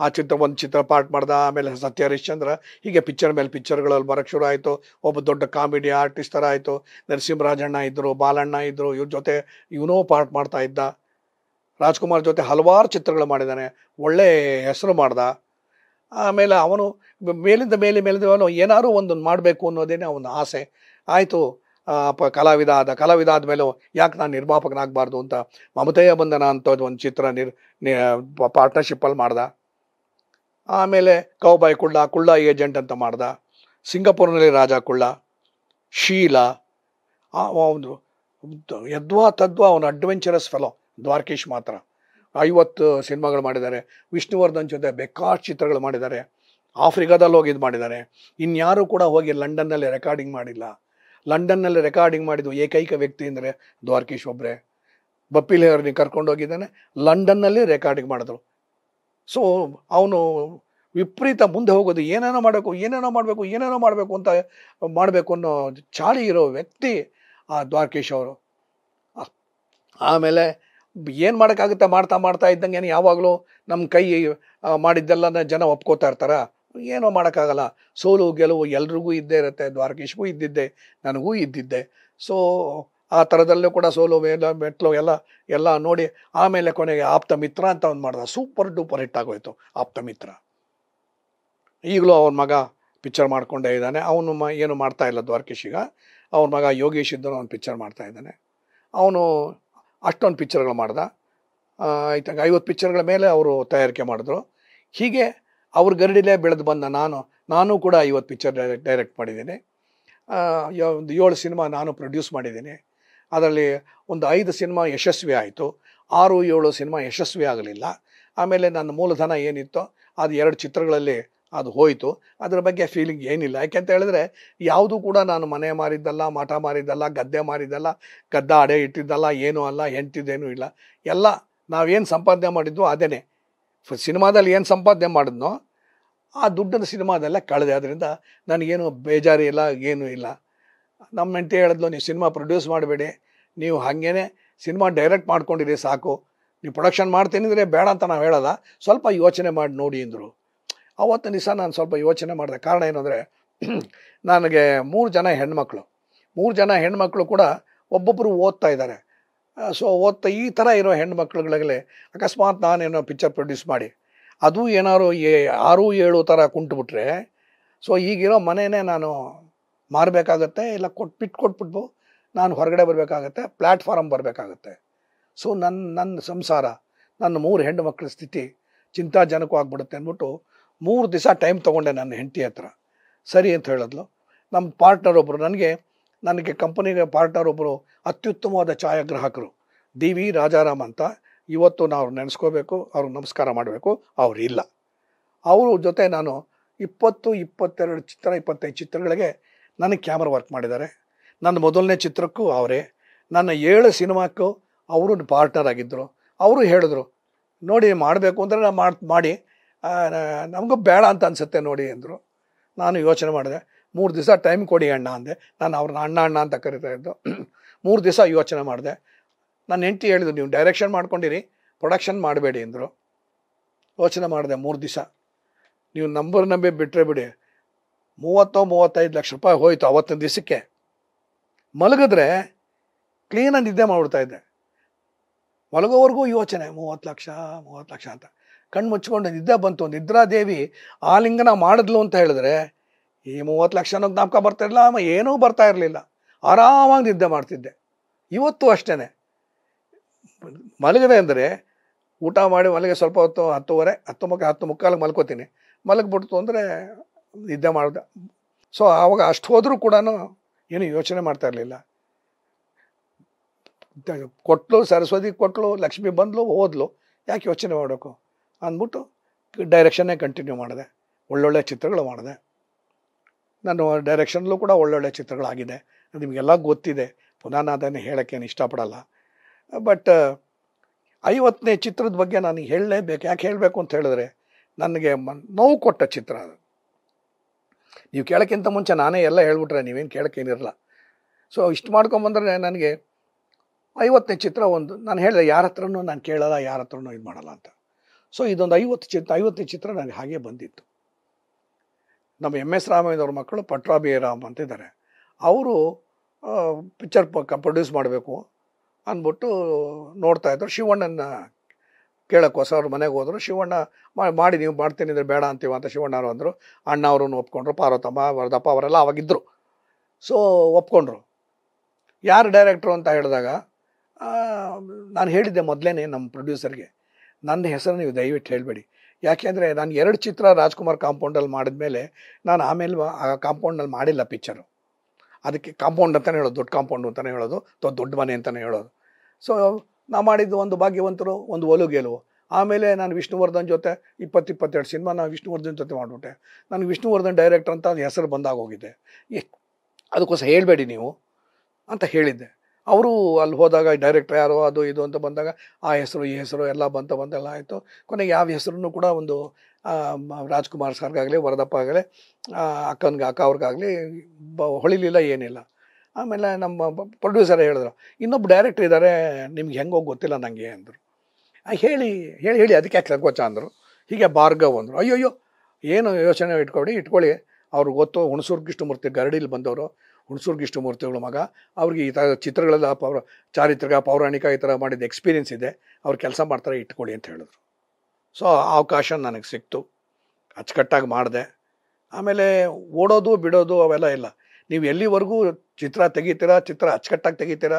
ಆ ಚಿತ್ರ ಒಂದು ಚಿತ್ರ ಪಾರ್ಟ್ ಮಾಡ್ದ ಆಮೇಲೆ ಸತ್ಯ ಹರಿಶ್ಚಂದ್ರ ಹೀಗೆ ಪಿಕ್ಚರ್ ಮೇಲೆ ಪಿಕ್ಚರ್ಗಳಲ್ಲಿ ಬರೋಕ್ಕೆ ಶುರು ಆಯಿತು ಒಬ್ಬ ದೊಡ್ಡ ಕಾಮಿಡಿ ಆರ್ಟಿಸ್ಟ್ ಥರ ಆಯಿತು ನರಸಿಂಹರಾಜಣ್ಣ ಇದ್ದರು ಬಾಲಣ್ಣ ಇದ್ದರು ಇವ್ರ ಜೊತೆ ಇವನೋ ಪಾರ್ಟ್ ಮಾಡ್ತಾ ಇದ್ದ ರಾಜ್ಕುಮಾರ್ ಜೊತೆ ಹಲವಾರು ಚಿತ್ರಗಳು ಮಾಡಿದ್ದಾನೆ ಒಳ್ಳೆ ಹೆಸರು ಮಾಡ್ದ ಆಮೇಲೆ ಅವನು ಮೇಲಿಂದ ಮೇಲೆ ಮೇಲಿಂದ ಅವನು ಏನಾದರೂ ಒಂದು ಮಾಡಬೇಕು ಅನ್ನೋದೇನೆ ಅವನ ಆಸೆ ಆಯಿತು ಕಲಾವಿದ ಆದ ಕಲಾವಿದ ಆದಮೇಲೆ ಯಾಕೆ ನಾನು ನಿರ್ಮಾಪಕನಾಗಬಾರ್ದು ಅಂತ ಮಮತೆಯ ಬಂಧನ ಅಂತ ಒಂದು ಚಿತ್ರ ನಿರ್ ಪಾರ್ಟ್ನರ್ಶಿಪ್ಪಲ್ಲಿ ಮಾಡ್ದ ಆಮೇಲೆ ಕೌಬಾಯ್ ಕುಳ್ಳ ಕುಳ್ಳ ಏಜೆಂಟ್ ಅಂತ ಮಾಡ್ದ ಸಿಂಗಾಪುರ್ನಲ್ಲಿ ರಾಜ ಕುಳ್ಳ ಶೀಲಾ ಒಂದು ಯದ್ವಾ ತದ್ವಾ ಅವನು ಅಡ್ವೆಂಚರಸ್ ಫೆಲೋ ದ್ವಾರಕೇಶ್ ಮಾತ್ರ ಐವತ್ತು ಸಿನಿಮಾಗಳು ಮಾಡಿದ್ದಾರೆ ವಿಷ್ಣುವರ್ಧನ್ ಜೊತೆ ಬೇಕಾಷ್ಟು ಚಿತ್ರಗಳು ಮಾಡಿದ್ದಾರೆ ಆಫ್ರಿಕಾದಲ್ಲಿ ಹೋಗಿ ಇದು ಮಾಡಿದ್ದಾರೆ ಇನ್ಯಾರೂ ಕೂಡ ಹೋಗಿ ಲಂಡನ್ನಲ್ಲಿ ರೆಕಾರ್ಡಿಂಗ್ ಮಾಡಿಲ್ಲ ಲಂಡನ್ನಲ್ಲಿ ರೆಕಾರ್ಡಿಂಗ್ ಮಾಡಿದ್ದು ಏಕೈಕ ವ್ಯಕ್ತಿ ಅಂದರೆ ದ್ವಾರಕೀಶ್ ಒಬ್ಬರೇ ಬಪ್ಪಿಲೆ ಅವ್ರನ್ನ ಕರ್ಕೊಂಡು ಹೋಗಿದ್ದಾನೆ ಲಂಡನ್ನಲ್ಲಿ ರೆಕಾರ್ಡಿಂಗ್ ಮಾಡಿದ್ರು ಸೊ ಅವನು ವಿಪರೀತ ಮುಂದೆ ಹೋಗೋದು ಏನೇನೋ ಮಾಡಬೇಕು ಏನೇನೋ ಮಾಡಬೇಕು ಏನೇನೋ ಮಾಡಬೇಕು ಅಂತ ಮಾಡಬೇಕು ಅನ್ನೋ ಚಾಳಿ ಇರೋ ವ್ಯಕ್ತಿ ಆ ದ್ವಾರಕೀಶ್ ಅವರು ಆಮೇಲೆ ಏನು ಮಾಡೋಕ್ಕಾಗುತ್ತೆ ಮಾಡ್ತಾ ಮಾಡ್ತಾ ಇದ್ದಂಗೆ ಏನು ಯಾವಾಗಲೂ ನಮ್ಮ ಕೈ ಮಾಡಿದ್ದೆಲ್ಲ ಜನ ಒಪ್ಕೋತಾ ಇರ್ತಾರ ಏನೋ ಮಾಡೋಕ್ಕಾಗಲ್ಲ ಸೋಲು ಗೆಲುವು ಎಲ್ರಿಗೂ ಇದ್ದೇ ಇರುತ್ತೆ ದ್ವಾರಕೀಶ್ಗೂ ಇದ್ದಿದ್ದೆ ನನಗೂ ಇದ್ದಿದ್ದೆ ಸೊ ಆ ಥರದಲ್ಲೂ ಕೂಡ ಸೋಲು ಎಲ್ಲ ಮೆಟ್ಲು ಎಲ್ಲ ಎಲ್ಲ ನೋಡಿ ಆಮೇಲೆ ಕೊನೆಗೆ ಆಪ್ತ ಮಿತ್ರ ಅಂತ ಒಂದು ಮಾಡ್ದ ಸೂಪರ್ ಡೂಪರ್ ಹಿಟ್ ಆಗೋಯ್ತು ಆಪ್ತ ಮಿತ್ರ ಈಗಲೂ ಅವನ ಮಗ ಪಿಕ್ಚರ್ ಮಾಡ್ಕೊಂಡೇ ಇದ್ದಾನೆ ಅವನು ಮ ಏನು ಮಾಡ್ತಾ ಇಲ್ಲ ದ್ವಾರಕೀಶ್ ಈಗ ಮಗ ಯೋಗೇಶ್ ಇದ್ದನು ಅವನು ಪಿಕ್ಚರ್ ಮಾಡ್ತಾ ಇದ್ದಾನೆ ಅವನು ಅಷ್ಟೊಂದು ಪಿಕ್ಚರ್ಗಳು ಮಾಡ್ದ ಆಯ್ತಂಗ ಐವತ್ತು ಪಿಕ್ಚರ್ಗಳ ಮೇಲೆ ಅವರು ತಯಾರಿಕೆ ಮಾಡಿದ್ರು ಹೀಗೆ ಅವ್ರ ಗರಡಿಲೇ ಬೆಳೆದು ಬಂದ ನಾನು ನಾನು ಕೂಡ ಐವತ್ತು ಪಿಕ್ಚರ್ ಡೈರೆಕ್ಟ್ ಡೈರೆಕ್ಟ್ ಮಾಡಿದ್ದೀನಿ ಒಂದು ಏಳು ಸಿನಿಮಾ ನಾನು ಪ್ರೊಡ್ಯೂಸ್ ಮಾಡಿದ್ದೀನಿ ಅದರಲ್ಲಿ ಒಂದು ಐದು ಸಿನಿಮಾ ಯಶಸ್ವಿ ಆಯಿತು ಆರು ಏಳು ಸಿನಿಮಾ ಯಶಸ್ವಿ ಆಗಲಿಲ್ಲ ಆಮೇಲೆ ನನ್ನ ಮೂಲಧನ ಏನಿತ್ತೋ ಅದು ಎರಡು ಚಿತ್ರಗಳಲ್ಲಿ ಅದು ಹೋಯಿತು ಅದ್ರ ಬಗ್ಗೆ ಫೀಲಿಂಗ್ ಏನಿಲ್ಲ ಯಾಕೆಂತ ಹೇಳಿದ್ರೆ ಯಾವುದೂ ಕೂಡ ನಾನು ಮನೆ ಮಾರಿದ್ದಲ್ಲ ಮಠ ಮಾರಿದ್ದಲ್ಲ ಗದ್ದೆ ಮಾರಿದ್ದಲ್ಲ ಗದ್ದ ಅಡೆ ಇಟ್ಟಿದ್ದಲ್ಲ ಏನೂ ಅಲ್ಲ ಹೆಂಡ್ತಿದ್ದೇನೂ ಇಲ್ಲ ಎಲ್ಲ ನಾವೇನು ಸಂಪಾದನೆ ಮಾಡಿದ್ವೋ ಅದೇ ಸಿನಿಮಾದಲ್ಲಿ ಏನು ಸಂಪಾದನೆ ಮಾಡಿದ್ನೋ ಆ ದುಡ್ಡನ್ನು ಸಿನಿಮಾದೆಲ್ಲ ಕಳೆದೆ ಅದರಿಂದ ನನಗೇನು ಬೇಜಾರು ಇಲ್ಲ ಏನೂ ಇಲ್ಲ ನಮ್ಮ ಹೆಂಡತಿ ಹೇಳಿದ್ಲು ನೀವು ಸಿನಿಮಾ ಪ್ರೊಡ್ಯೂಸ್ ಮಾಡಬೇಡಿ ನೀವು ಹಾಗೇನೆ ಸಿನಿಮಾ ಡೈರೆಕ್ಟ್ ಮಾಡ್ಕೊಂಡಿರಿ ಸಾಕು ನೀವು ಪ್ರೊಡಕ್ಷನ್ ಮಾಡ್ತೀನಿ ಅಂದರೆ ಬೇಡ ಅಂತ ನಾವು ಹೇಳೋಲ್ಲ ಸ್ವಲ್ಪ ಯೋಚನೆ ಮಾಡಿ ನೋಡಿ ಅಂದರು ಆವತ್ತಿನ ದಿವಸ ನಾನು ಸ್ವಲ್ಪ ಯೋಚನೆ ಮಾಡಿದೆ ಕಾರಣ ಏನು ಅಂದರೆ ನನಗೆ ಮೂರು ಜನ ಹೆಣ್ಮಕ್ಳು ಮೂರು ಜನ ಹೆಣ್ಮಕ್ಳು ಕೂಡ ಒಬ್ಬೊಬ್ಬರು ಓದ್ತಾ ಇದ್ದಾರೆ ಸೊ ಓದ್ತಾ ಈ ಥರ ಇರೋ ಹೆಣ್ಮಕ್ಳುಗಳಾಗಲೇ ಅಕಸ್ಮಾತ್ ನಾನೇನೋ ಪಿಕ್ಚರ್ ಪ್ರೊಡ್ಯೂಸ್ ಮಾಡಿ ಅದು ಏನಾರು ಏ ಆರು ಏಳು ಥರ ಕುಂಟುಬಿಟ್ರೆ ಸೊ ಈಗಿರೋ ಮನೆಯೇ ನಾನು ಮಾರಬೇಕಾಗತ್ತೆ ಇಲ್ಲ ಕೊಟ್ಟು ಬಿಟ್ಟು ಕೊಟ್ಬಿಟ್ಬು ನಾನು ಹೊರಗಡೆ ಬರಬೇಕಾಗತ್ತೆ ಪ್ಲ್ಯಾಟ್ಫಾರಮ್ ಬರಬೇಕಾಗತ್ತೆ ಸೊ ನನ್ನ ನನ್ನ ಸಂಸಾರ ನನ್ನ ಮೂರು ಹೆಣ್ಣು ಮಕ್ಕಳ ಸ್ಥಿತಿ ಚಿಂತಾಜನಕವಾಗ್ಬಿಡುತ್ತೆ ಅಂದ್ಬಿಟ್ಟು ಮೂರು ದಿವಸ ಟೈಮ್ ತೊಗೊಂಡೆ ನನ್ನ ಹೆಂಡತಿ ಹತ್ರ ಸರಿ ಅಂತ ಹೇಳಿದ್ಲು ನಮ್ಮ ಪಾರ್ಟ್ನರ್ ಒಬ್ಬರು ನನಗೆ ನನಗೆ ಕಂಪನಿಗೆ ಪಾರ್ಟ್ನರ್ ಒಬ್ಬರು ಅತ್ಯುತ್ತಮವಾದ ಛಾಯಾಗ್ರಾಹಕರು ಡಿ ವಿ ರಾಜಾರಾಮ್ ಅಂತ ಇವತ್ತು ನಾವು ನೆನೆಸ್ಕೋಬೇಕು ಅವ್ರಿಗೆ ನಮಸ್ಕಾರ ಮಾಡಬೇಕು ಅವ್ರು ಇಲ್ಲ ಅವರು ಜೊತೆ ನಾನು ಇಪ್ಪತ್ತು ಇಪ್ಪತ್ತೆರಡು ಚಿತ್ರ ಇಪ್ಪತ್ತೈದು ಚಿತ್ರಗಳಿಗೆ ನನಗೆ ಕ್ಯಾಮ್ರಾ ವರ್ಕ್ ಮಾಡಿದ್ದಾರೆ ನನ್ನ ಮೊದಲನೇ ಚಿತ್ರಕ್ಕೂ ಅವರೇ ನನ್ನ ಏಳು ಸಿನಿಮಾಕ್ಕೂ ಅವರು ಪಾರ್ಟ್ನರ್ ಆಗಿದ್ದರು ಅವರು ಹೇಳಿದ್ರು ನೋಡಿ ಮಾಡಬೇಕು ಅಂದರೆ ನಾನು ಮಾಡಿ ನಮಗೂ ಬೇಡ ಅಂತ ಅನ್ಸುತ್ತೆ ನೋಡಿ ಅಂದರು ನಾನು ಯೋಚನೆ ಮಾಡಿದೆ ಮೂರು ದಿವಸ ಟೈಮ್ ಕೊಡಿ ಅಣ್ಣ ಅಂದೆ ನಾನು ಅವ್ರನ್ನ ಅಣ್ಣ ಅಣ್ಣ ಅಂತ ಕರಿತಾ ಇದ್ದು ಮೂರು ದಿವಸ ಯೋಚನೆ ಮಾಡಿದೆ ನಾನು ಹೆಂಡತಿ ಹೇಳಿದ್ರು ನೀವು ಡೈರೆಕ್ಷನ್ ಮಾಡ್ಕೊಂಡಿರಿ ಪ್ರೊಡಕ್ಷನ್ ಮಾಡಬೇಡಿ ಅಂದರು ಯೋಚನೆ ಮಾಡಿದೆ ಮೂರು ದಿವಸ ನೀವು ನಂಬರ್ ನಂಬಿ ಬಿಟ್ಟರೆ ಬಿಡಿ ಮೂವತ್ತೋ ಮೂವತ್ತೈದು ಲಕ್ಷ ರೂಪಾಯಿ ಹೋಯಿತು ಅವತ್ತಿನ ದಿವಸಕ್ಕೆ ಮಲಗಿದ್ರೆ ಕ್ಲೀನಾಗಿ ನಿದ್ದೆ ಇದ್ದೆ ಮಲಗೋವರೆಗೂ ಯೋಚನೆ ಮೂವತ್ತು ಲಕ್ಷ ಮೂವತ್ತು ಲಕ್ಷ ಅಂತ ಕಣ್ಣು ಮುಚ್ಕೊಂಡು ನಿದ್ದೆ ಬಂತು ನಿದ್ರಾದೇವಿ ಆಲಿಂಗನ ಮಾಡಿದ್ಲು ಅಂತ ಹೇಳಿದ್ರೆ ಈ ಮೂವತ್ತು ಲಕ್ಷ ಜ್ಞಾಪಕ ಬರ್ತಾ ಇರಲಿಲ್ಲ ಆಮೇಲೆ ಏನೂ ಬರ್ತಾ ಇರಲಿಲ್ಲ ಆರಾಮಾಗಿ ನಿದ್ದೆ ಮಾಡ್ತಿದ್ದೆ ಇವತ್ತು ಅಷ್ಟೇ ಮಲಗದೆ ಅಂದರೆ ಊಟ ಮಾಡಿ ಮಲಗೆ ಸ್ವಲ್ಪ ಹೊತ್ತು ಹತ್ತುವರೆ ಹತ್ತು ಮುಖ ಹತ್ತು ಮುಕ್ಕಾಲಿಗೆ ಮಲ್ಕೋತೀನಿ ಮಲಗಿಬಿಡ್ತು ಅಂದರೆ ನಿದ್ದೆ ಮಾಡಿದೆ ಸೊ ಆವಾಗ ಅಷ್ಟು ಹೋದರೂ ಕೂಡ ಏನು ಯೋಚನೆ ಮಾಡ್ತಾ ಇರಲಿಲ್ಲ ಕೊಟ್ಟಲು ಸರಸ್ವತಿ ಕೊಟ್ಟಲು ಲಕ್ಷ್ಮಿ ಬಂದಲು ಹೋದ್ಲು ಯಾಕೆ ಯೋಚನೆ ಮಾಡಬೇಕು ಅಂದ್ಬಿಟ್ಟು ಡೈರೆಕ್ಷನ್ನೇ ಕಂಟಿನ್ಯೂ ಮಾಡಿದೆ ಒಳ್ಳೊಳ್ಳೆ ಚಿತ್ರಗಳು ಮಾಡಿದೆ ನಾನು ಡೈರೆಕ್ಷನ್ಲೂ ಕೂಡ ಒಳ್ಳೊಳ್ಳೆ ಚಿತ್ರಗಳಾಗಿದೆ ನಿಮಗೆಲ್ಲ ಗೊತ್ತಿದೆ ಪುನಃ ನಾನು ಅದನ್ನು ಹೇಳೋಕ್ಕೇನು ಇಷ್ಟಪಡಲ್ಲ ಬಟ್ ಐವತ್ತನೇ ಚಿತ್ರದ ಬಗ್ಗೆ ನಾನು ಹೇಳಲೇಬೇಕು ಯಾಕೆ ಹೇಳಬೇಕು ಅಂತ ಹೇಳಿದ್ರೆ ನನಗೆ ನೋವು ಕೊಟ್ಟ ಚಿತ್ರ ಅದು ನೀವು ಕೇಳೋಕ್ಕಿಂತ ಮುಂಚೆ ನಾನೇ ಎಲ್ಲ ಹೇಳ್ಬಿಟ್ರೆ ನೀವೇನು ಕೇಳೋಕ್ಕೇನಿರಲ್ಲ ಸೊ ಇಷ್ಟು ಮಾಡ್ಕೊಂಬಂದ್ರೆ ನನಗೆ ಐವತ್ತನೇ ಚಿತ್ರ ಒಂದು ನಾನು ಹೇಳಿದೆ ಯಾರ ಹತ್ರನೂ ನಾನು ಕೇಳಲ್ಲ ಯಾರ ಹತ್ರನೂ ಇದು ಮಾಡಲ್ಲ ಅಂತ ಸೊ ಇದೊಂದು ಐವತ್ತು ಚಿತ್ರ ಐವತ್ತು ಚಿತ್ರ ನನಗೆ ಹಾಗೆ ಬಂದಿತ್ತು ನಮ್ಮ ಎಮ್ ಎಸ್ ರಾಮಯ್ಯನವ್ರ ಮಕ್ಕಳು ಪಟ್ರಾಬಿಯ ರಾಮ್ ಅಂತಿದ್ದಾರೆ ಅವರು ಪಿಕ್ಚರ್ ಪಕ್ಕ ಪ್ರೊಡ್ಯೂಸ್ ಮಾಡಬೇಕು ಅಂದ್ಬಿಟ್ಟು ನೋಡ್ತಾ ಇದ್ರು ಶಿವಣ್ಣನ ಕೇಳಕ್ಕೆ ಹೊಸ ಅವ್ರ ಮನೆಗೆ ಹೋದರು ಶಿವಣ್ಣ ಮಾಡಿ ನೀವು ಮಾಡ್ತೀನಿ ಅಂದರೆ ಬೇಡ ಅಂತೀವ ಅಂತ ಶಿವಣ್ಣವರು ಅಂದರು ಅಣ್ಣ ಅವ್ರನ್ನ ಒಪ್ಕೊಂಡ್ರು ಪಾರ್ವತಮ್ಮ ವರದಪ್ಪ ಅವರೆಲ್ಲ ಅವಾಗಿದ್ದರು ಸೊ ಒಪ್ಕೊಂಡ್ರು ಯಾರು ಡೈರೆಕ್ಟ್ರು ಅಂತ ಹೇಳಿದಾಗ ನಾನು ಹೇಳಿದ್ದೆ ಮೊದಲೇ ನಮ್ಮ ಪ್ರೊಡ್ಯೂಸರ್ಗೆ ನನ್ನ ಹೆಸರು ನೀವು ದಯವಿಟ್ಟು ಹೇಳಬೇಡಿ ಯಾಕೆಂದರೆ ನಾನು ಎರಡು ಚಿತ್ರ ರಾಜ್ಕುಮಾರ್ ಕಾಂಪೌಂಡಲ್ಲಿ ಮಾಡಿದ್ಮೇಲೆ ನಾನು ಆಮೇಲೆ ಆ ಕಾಂಪೌಂಡಲ್ಲಿ ಮಾಡಿಲ್ಲ ಪಿಕ್ಚರು ಅದಕ್ಕೆ ಕಾಂಪೌಂಡ್ ಅಂತಲೇ ಹೇಳೋದು ದೊಡ್ಡ ಕಾಂಪೌಂಡ್ ಅಂತಲೇ ಹೇಳೋದು ಅಥವಾ ದೊಡ್ಡ ಮನೆ ಅಂತಲೇ ಹೇಳೋದು ಸೊ ನಾ ಮಾಡಿದ್ದು ಒಂದು ಭಾಗ್ಯವಂತರು ಒಂದು ಒಲು ಗೆಲುವು ಆಮೇಲೆ ನಾನು ವಿಷ್ಣುವರ್ಧನ್ ಜೊತೆ ಇಪ್ಪತ್ತಿಪ್ಪತ್ತೆರಡು ಸಿನಿಮಾ ನಾನು ವಿಷ್ಣುವರ್ಧನ್ ಜೊತೆ ಮಾಡಿಬಿಟ್ಟೆ ನನಗೆ ವಿಷ್ಣುವರ್ಧನ್ ಡೈರೆಕ್ಟರ್ ಅಂತ ಹೆಸರು ಬಂದಾಗೋಗಿದ್ದೆ ಹೋಗಿದೆ ಅದಕ್ಕೋಸ್ಕರ ಹೇಳಬೇಡಿ ನೀವು ಅಂತ ಹೇಳಿದ್ದೆ ಅವರು ಅಲ್ಲಿ ಹೋದಾಗ ಡೈರೆಕ್ಟರ್ ಯಾರು ಅದು ಇದು ಅಂತ ಬಂದಾಗ ಆ ಹೆಸರು ಈ ಹೆಸರು ಎಲ್ಲ ಬಂತ ಬಂದೆಲ್ಲ ಆಯಿತು ಕೊನೆಗೆ ಯಾವ ಹೆಸರನ್ನು ಕೂಡ ಒಂದು ರಾಜ್ಕುಮಾರ್ ಸಾರ್ಗಾಗಲಿ ವರದಪ್ಪ ಆಗಲಿ ಅಕ್ಕನಿಗೆ ಅಕ್ಕ ಅವ್ರಿಗಾಗಲಿ ಬ ಹೊಳಿಲಿಲ್ಲ ಏನಿಲ್ಲ ಆಮೇಲೆ ನಮ್ಮ ಪ್ರೊಡ್ಯೂಸರ್ ಹೇಳಿದ್ರು ಇನ್ನೊಬ್ಬ ಡೈರೆಕ್ಟ್ರ್ ಇದ್ದಾರೆ ನಿಮ್ಗೆ ಹೆಂಗೋಗಿ ಗೊತ್ತಿಲ್ಲ ನನಗೆ ಅಂದರು ಹೇಳಿ ಹೇಳಿ ಹೇಳಿ ಅದಕ್ಕೆ ಯಾಕೆ ಸಂಕೋಚ ಅಂದರು ಹೀಗೆ ಭಾರ್ಗವ್ ಅಂದರು ಅಯ್ಯೋಯ್ಯೋ ಏನು ಯೋಚನೆ ಇಟ್ಕೊಡಿ ಇಟ್ಕೊಳ್ಳಿ ಅವ್ರಿಗೆ ಗೊತ್ತು ಹುಣಸೂರು ಕೃಷ್ಣಮೂರ್ತಿ ಗರಡಿಲಿ ಬಂದವರು ಹುಣಸೂರು ಮೂರ್ತಿಗಳ ಮಗ ಅವ್ರಿಗೆ ಈ ಥರ ಚಿತ್ರಗಳೆಲ್ಲ ಪೌರ ಚಾರಿತ್ರಿಕ ಪೌರಾಣಿಕ ಈ ಥರ ಮಾಡಿದ ಎಕ್ಸ್ಪೀರಿಯೆನ್ಸ್ ಇದೆ ಅವ್ರು ಕೆಲಸ ಮಾಡ್ತಾರೆ ಇಟ್ಕೊಳ್ಳಿ ಅಂತ ಹೇಳಿದ್ರು ಸೊ ಆ ಅವಕಾಶ ನನಗೆ ಸಿಕ್ತು ಅಚ್ಚುಕಟ್ಟಾಗಿ ಮಾಡಿದೆ ಆಮೇಲೆ ಓಡೋದು ಬಿಡೋದು ಅವೆಲ್ಲ ಇಲ್ಲ ನೀವು ಎಲ್ಲಿವರೆಗೂ ಚಿತ್ರ ತೆಗಿತೀರಾ ಚಿತ್ರ ಅಚ್ಚುಕಟ್ಟಾಗಿ ತೆಗಿತೀರಾ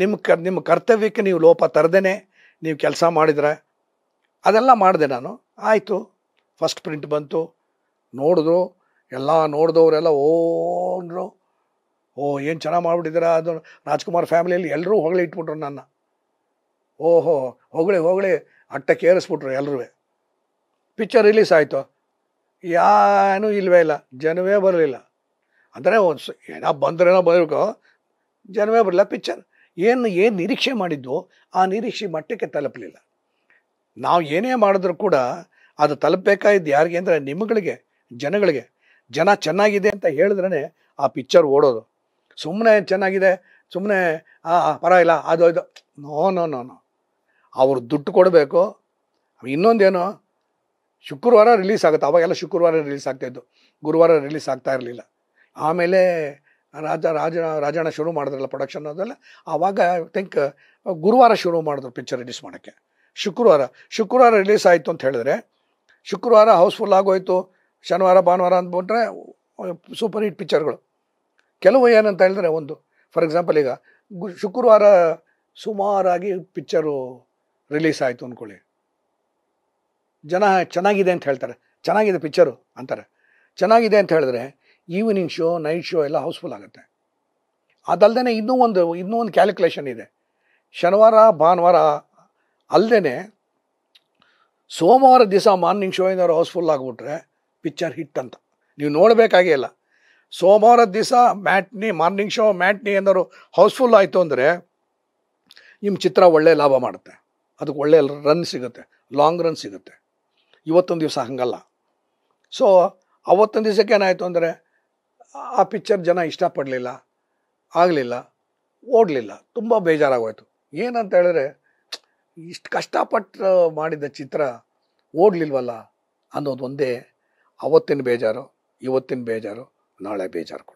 ನಿಮ್ಮ ಕ ನಿಮ್ಮ ಕರ್ತವ್ಯಕ್ಕೆ ನೀವು ಲೋಪ ತರದೇನೆ ನೀವು ಕೆಲಸ ಮಾಡಿದ್ರೆ ಅದೆಲ್ಲ ಮಾಡಿದೆ ನಾನು ಆಯಿತು ಫಸ್ಟ್ ಪ್ರಿಂಟ್ ಬಂತು ನೋಡಿದ್ರು ಎಲ್ಲ ನೋಡಿದವರೆಲ್ಲ ಓನ್ರು ಓ ಏನು ಚೆನ್ನಾಗಿ ಮಾಡಿಬಿಟ್ಟಿದ್ದೀರ ಅದು ರಾಜ್ಕುಮಾರ್ ಫ್ಯಾಮಿಲಿಯಲ್ಲಿ ಎಲ್ಲರೂ ಹೊಗಳೇ ಇಟ್ಬಿಟ್ರು ನನ್ನ ಓಹೋ ಹೊಗಳಿ ಹೊಗಳಿ ಅಟ್ಟಕ್ಕೆ ಏರಿಸ್ಬಿಟ್ರು ಎಲ್ಲರೂ ಪಿಕ್ಚರ್ ರಿಲೀಸ್ ಆಯಿತು ಯಾನೂ ಇಲ್ಲವೇ ಇಲ್ಲ ಜನವೇ ಬರಲಿಲ್ಲ ಅಂದರೆ ಒಂದು ಏನೋ ಬಂದ್ರೇನೋ ಬರಬೇಕು ಜನವೇ ಬರಲಿಲ್ಲ ಪಿಕ್ಚರ್ ಏನು ಏನು ನಿರೀಕ್ಷೆ ಮಾಡಿದ್ದು ಆ ನಿರೀಕ್ಷೆ ಮಟ್ಟಕ್ಕೆ ತಲುಪಲಿಲ್ಲ ನಾವು ಏನೇ ಮಾಡಿದ್ರೂ ಕೂಡ ಅದು ತಲುಪಬೇಕಾಗಿದ್ದು ಯಾರಿಗೆ ಅಂದರೆ ನಿಮ್ಗಳಿಗೆ ಜನಗಳಿಗೆ ಜನ ಚೆನ್ನಾಗಿದೆ ಅಂತ ಹೇಳಿದ್ರೇ ಆ ಪಿಕ್ಚರ್ ಓಡೋದು ಸುಮ್ಮನೆ ಚೆನ್ನಾಗಿದೆ ಸುಮ್ಮನೆ ಆ ಪರವಾಗಿಲ್ಲ ಅದು ಇದು ನೋ ನೋ ನೋ ನೋ ಅವ್ರು ದುಡ್ಡು ಕೊಡಬೇಕು ಇನ್ನೊಂದೇನು ಶುಕ್ರವಾರ ರಿಲೀಸ್ ಆಗುತ್ತೆ ಅವಾಗೆಲ್ಲ ಶುಕ್ರವಾರ ರಿಲೀಸ್ ಆಗ್ತಾಯಿದ್ದು ಗುರುವಾರ ರಿಲೀಸ್ ಆಗ್ತಾ ಇರಲಿಲ್ಲ ಆಮೇಲೆ ರಾಜ ರಾಜ ರಾಜಣ್ಣ ಶುರು ಮಾಡಿದ್ರಲ್ಲ ಪ್ರೊಡಕ್ಷನ್ ಅದೆಲ್ಲ ಆವಾಗ ಐ ಥಿಂಕ್ ಗುರುವಾರ ಶುರು ಮಾಡಿದ್ರು ಪಿಕ್ಚರ್ ರಿಲೀಸ್ ಮಾಡೋಕ್ಕೆ ಶುಕ್ರವಾರ ಶುಕ್ರವಾರ ರಿಲೀಸ್ ಆಯಿತು ಅಂತ ಹೇಳಿದ್ರೆ ಶುಕ್ರವಾರ ಹೌಸ್ಫುಲ್ ಆಗೋಯ್ತು ಶನಿವಾರ ಭಾನುವಾರ ಅಂದ್ಬಿಟ್ರೆ ಸೂಪರ್ ಹಿಟ್ ಪಿಕ್ಚರ್ಗಳು ಕೆಲವು ಏನಂತ ಹೇಳಿದ್ರೆ ಒಂದು ಫಾರ್ ಎಕ್ಸಾಂಪಲ್ ಈಗ ಗು ಶುಕ್ರವಾರ ಸುಮಾರಾಗಿ ಪಿಕ್ಚರು ರಿಲೀಸ್ ಆಯಿತು ಅಂದ್ಕೊಳ್ಳಿ ಜನ ಚೆನ್ನಾಗಿದೆ ಅಂತ ಹೇಳ್ತಾರೆ ಚೆನ್ನಾಗಿದೆ ಪಿಕ್ಚರು ಅಂತಾರೆ ಚೆನ್ನಾಗಿದೆ ಅಂತ ಹೇಳಿದ್ರೆ ಈವ್ನಿಂಗ್ ಶೋ ನೈಟ್ ಶೋ ಎಲ್ಲ ಹೌಸ್ಫುಲ್ ಆಗುತ್ತೆ ಅದಲ್ಲದೆ ಇನ್ನೂ ಒಂದು ಇನ್ನೂ ಒಂದು ಕ್ಯಾಲ್ಕುಲೇಷನ್ ಇದೆ ಶನಿವಾರ ಭಾನುವಾರ ಅಲ್ಲದೆ ಸೋಮವಾರ ದಿವಸ ಮಾರ್ನಿಂಗ್ ಶೋ ಏನಾದ್ರು ಹೌಸ್ಫುಲ್ ಆಗಿಬಿಟ್ರೆ ಪಿಕ್ಚರ್ ಹಿಟ್ ಅಂತ ನೀವು ನೋಡಬೇಕಾಗಿಲ್ಲ ಇಲ್ಲ ಸೋಮವಾರ ದಿವಸ ಮ್ಯಾಟ್ನಿ ಮಾರ್ನಿಂಗ್ ಶೋ ಮ್ಯಾಟ್ನಿ ಏನಾದ್ರು ಹೌಸ್ಫುಲ್ ಆಯಿತು ಅಂದರೆ ನಿಮ್ಮ ಚಿತ್ರ ಒಳ್ಳೆ ಲಾಭ ಮಾಡುತ್ತೆ ಅದಕ್ಕೆ ಒಳ್ಳೆ ರನ್ ಸಿಗುತ್ತೆ ಲಾಂಗ್ ರನ್ ಸಿಗುತ್ತೆ ಇವತ್ತೊಂದು ದಿವಸ ಹಂಗಲ್ಲ ಸೊ ಅವತ್ತೊಂದು ದಿವಸಕ್ಕೆ ಏನಾಯಿತು ಅಂದರೆ ಆ ಪಿಕ್ಚರ್ ಜನ ಇಷ್ಟಪಡಲಿಲ್ಲ ಆಗಲಿಲ್ಲ ಓಡಲಿಲ್ಲ ತುಂಬ ಬೇಜಾರಾಗೋಯಿತು ಏನಂತ ಹೇಳಿದ್ರೆ ಇಷ್ಟು ಕಷ್ಟಪಟ್ಟು ಮಾಡಿದ ಚಿತ್ರ ಓಡಲಿಲ್ವಲ್ಲ ಅನ್ನೋದು ಒಂದೇ ಅವತ್ತಿನ ಬೇಜಾರು ಇವತ್ತಿನ ಬೇಜಾರು ನಾಳೆ ಬೇಜಾರು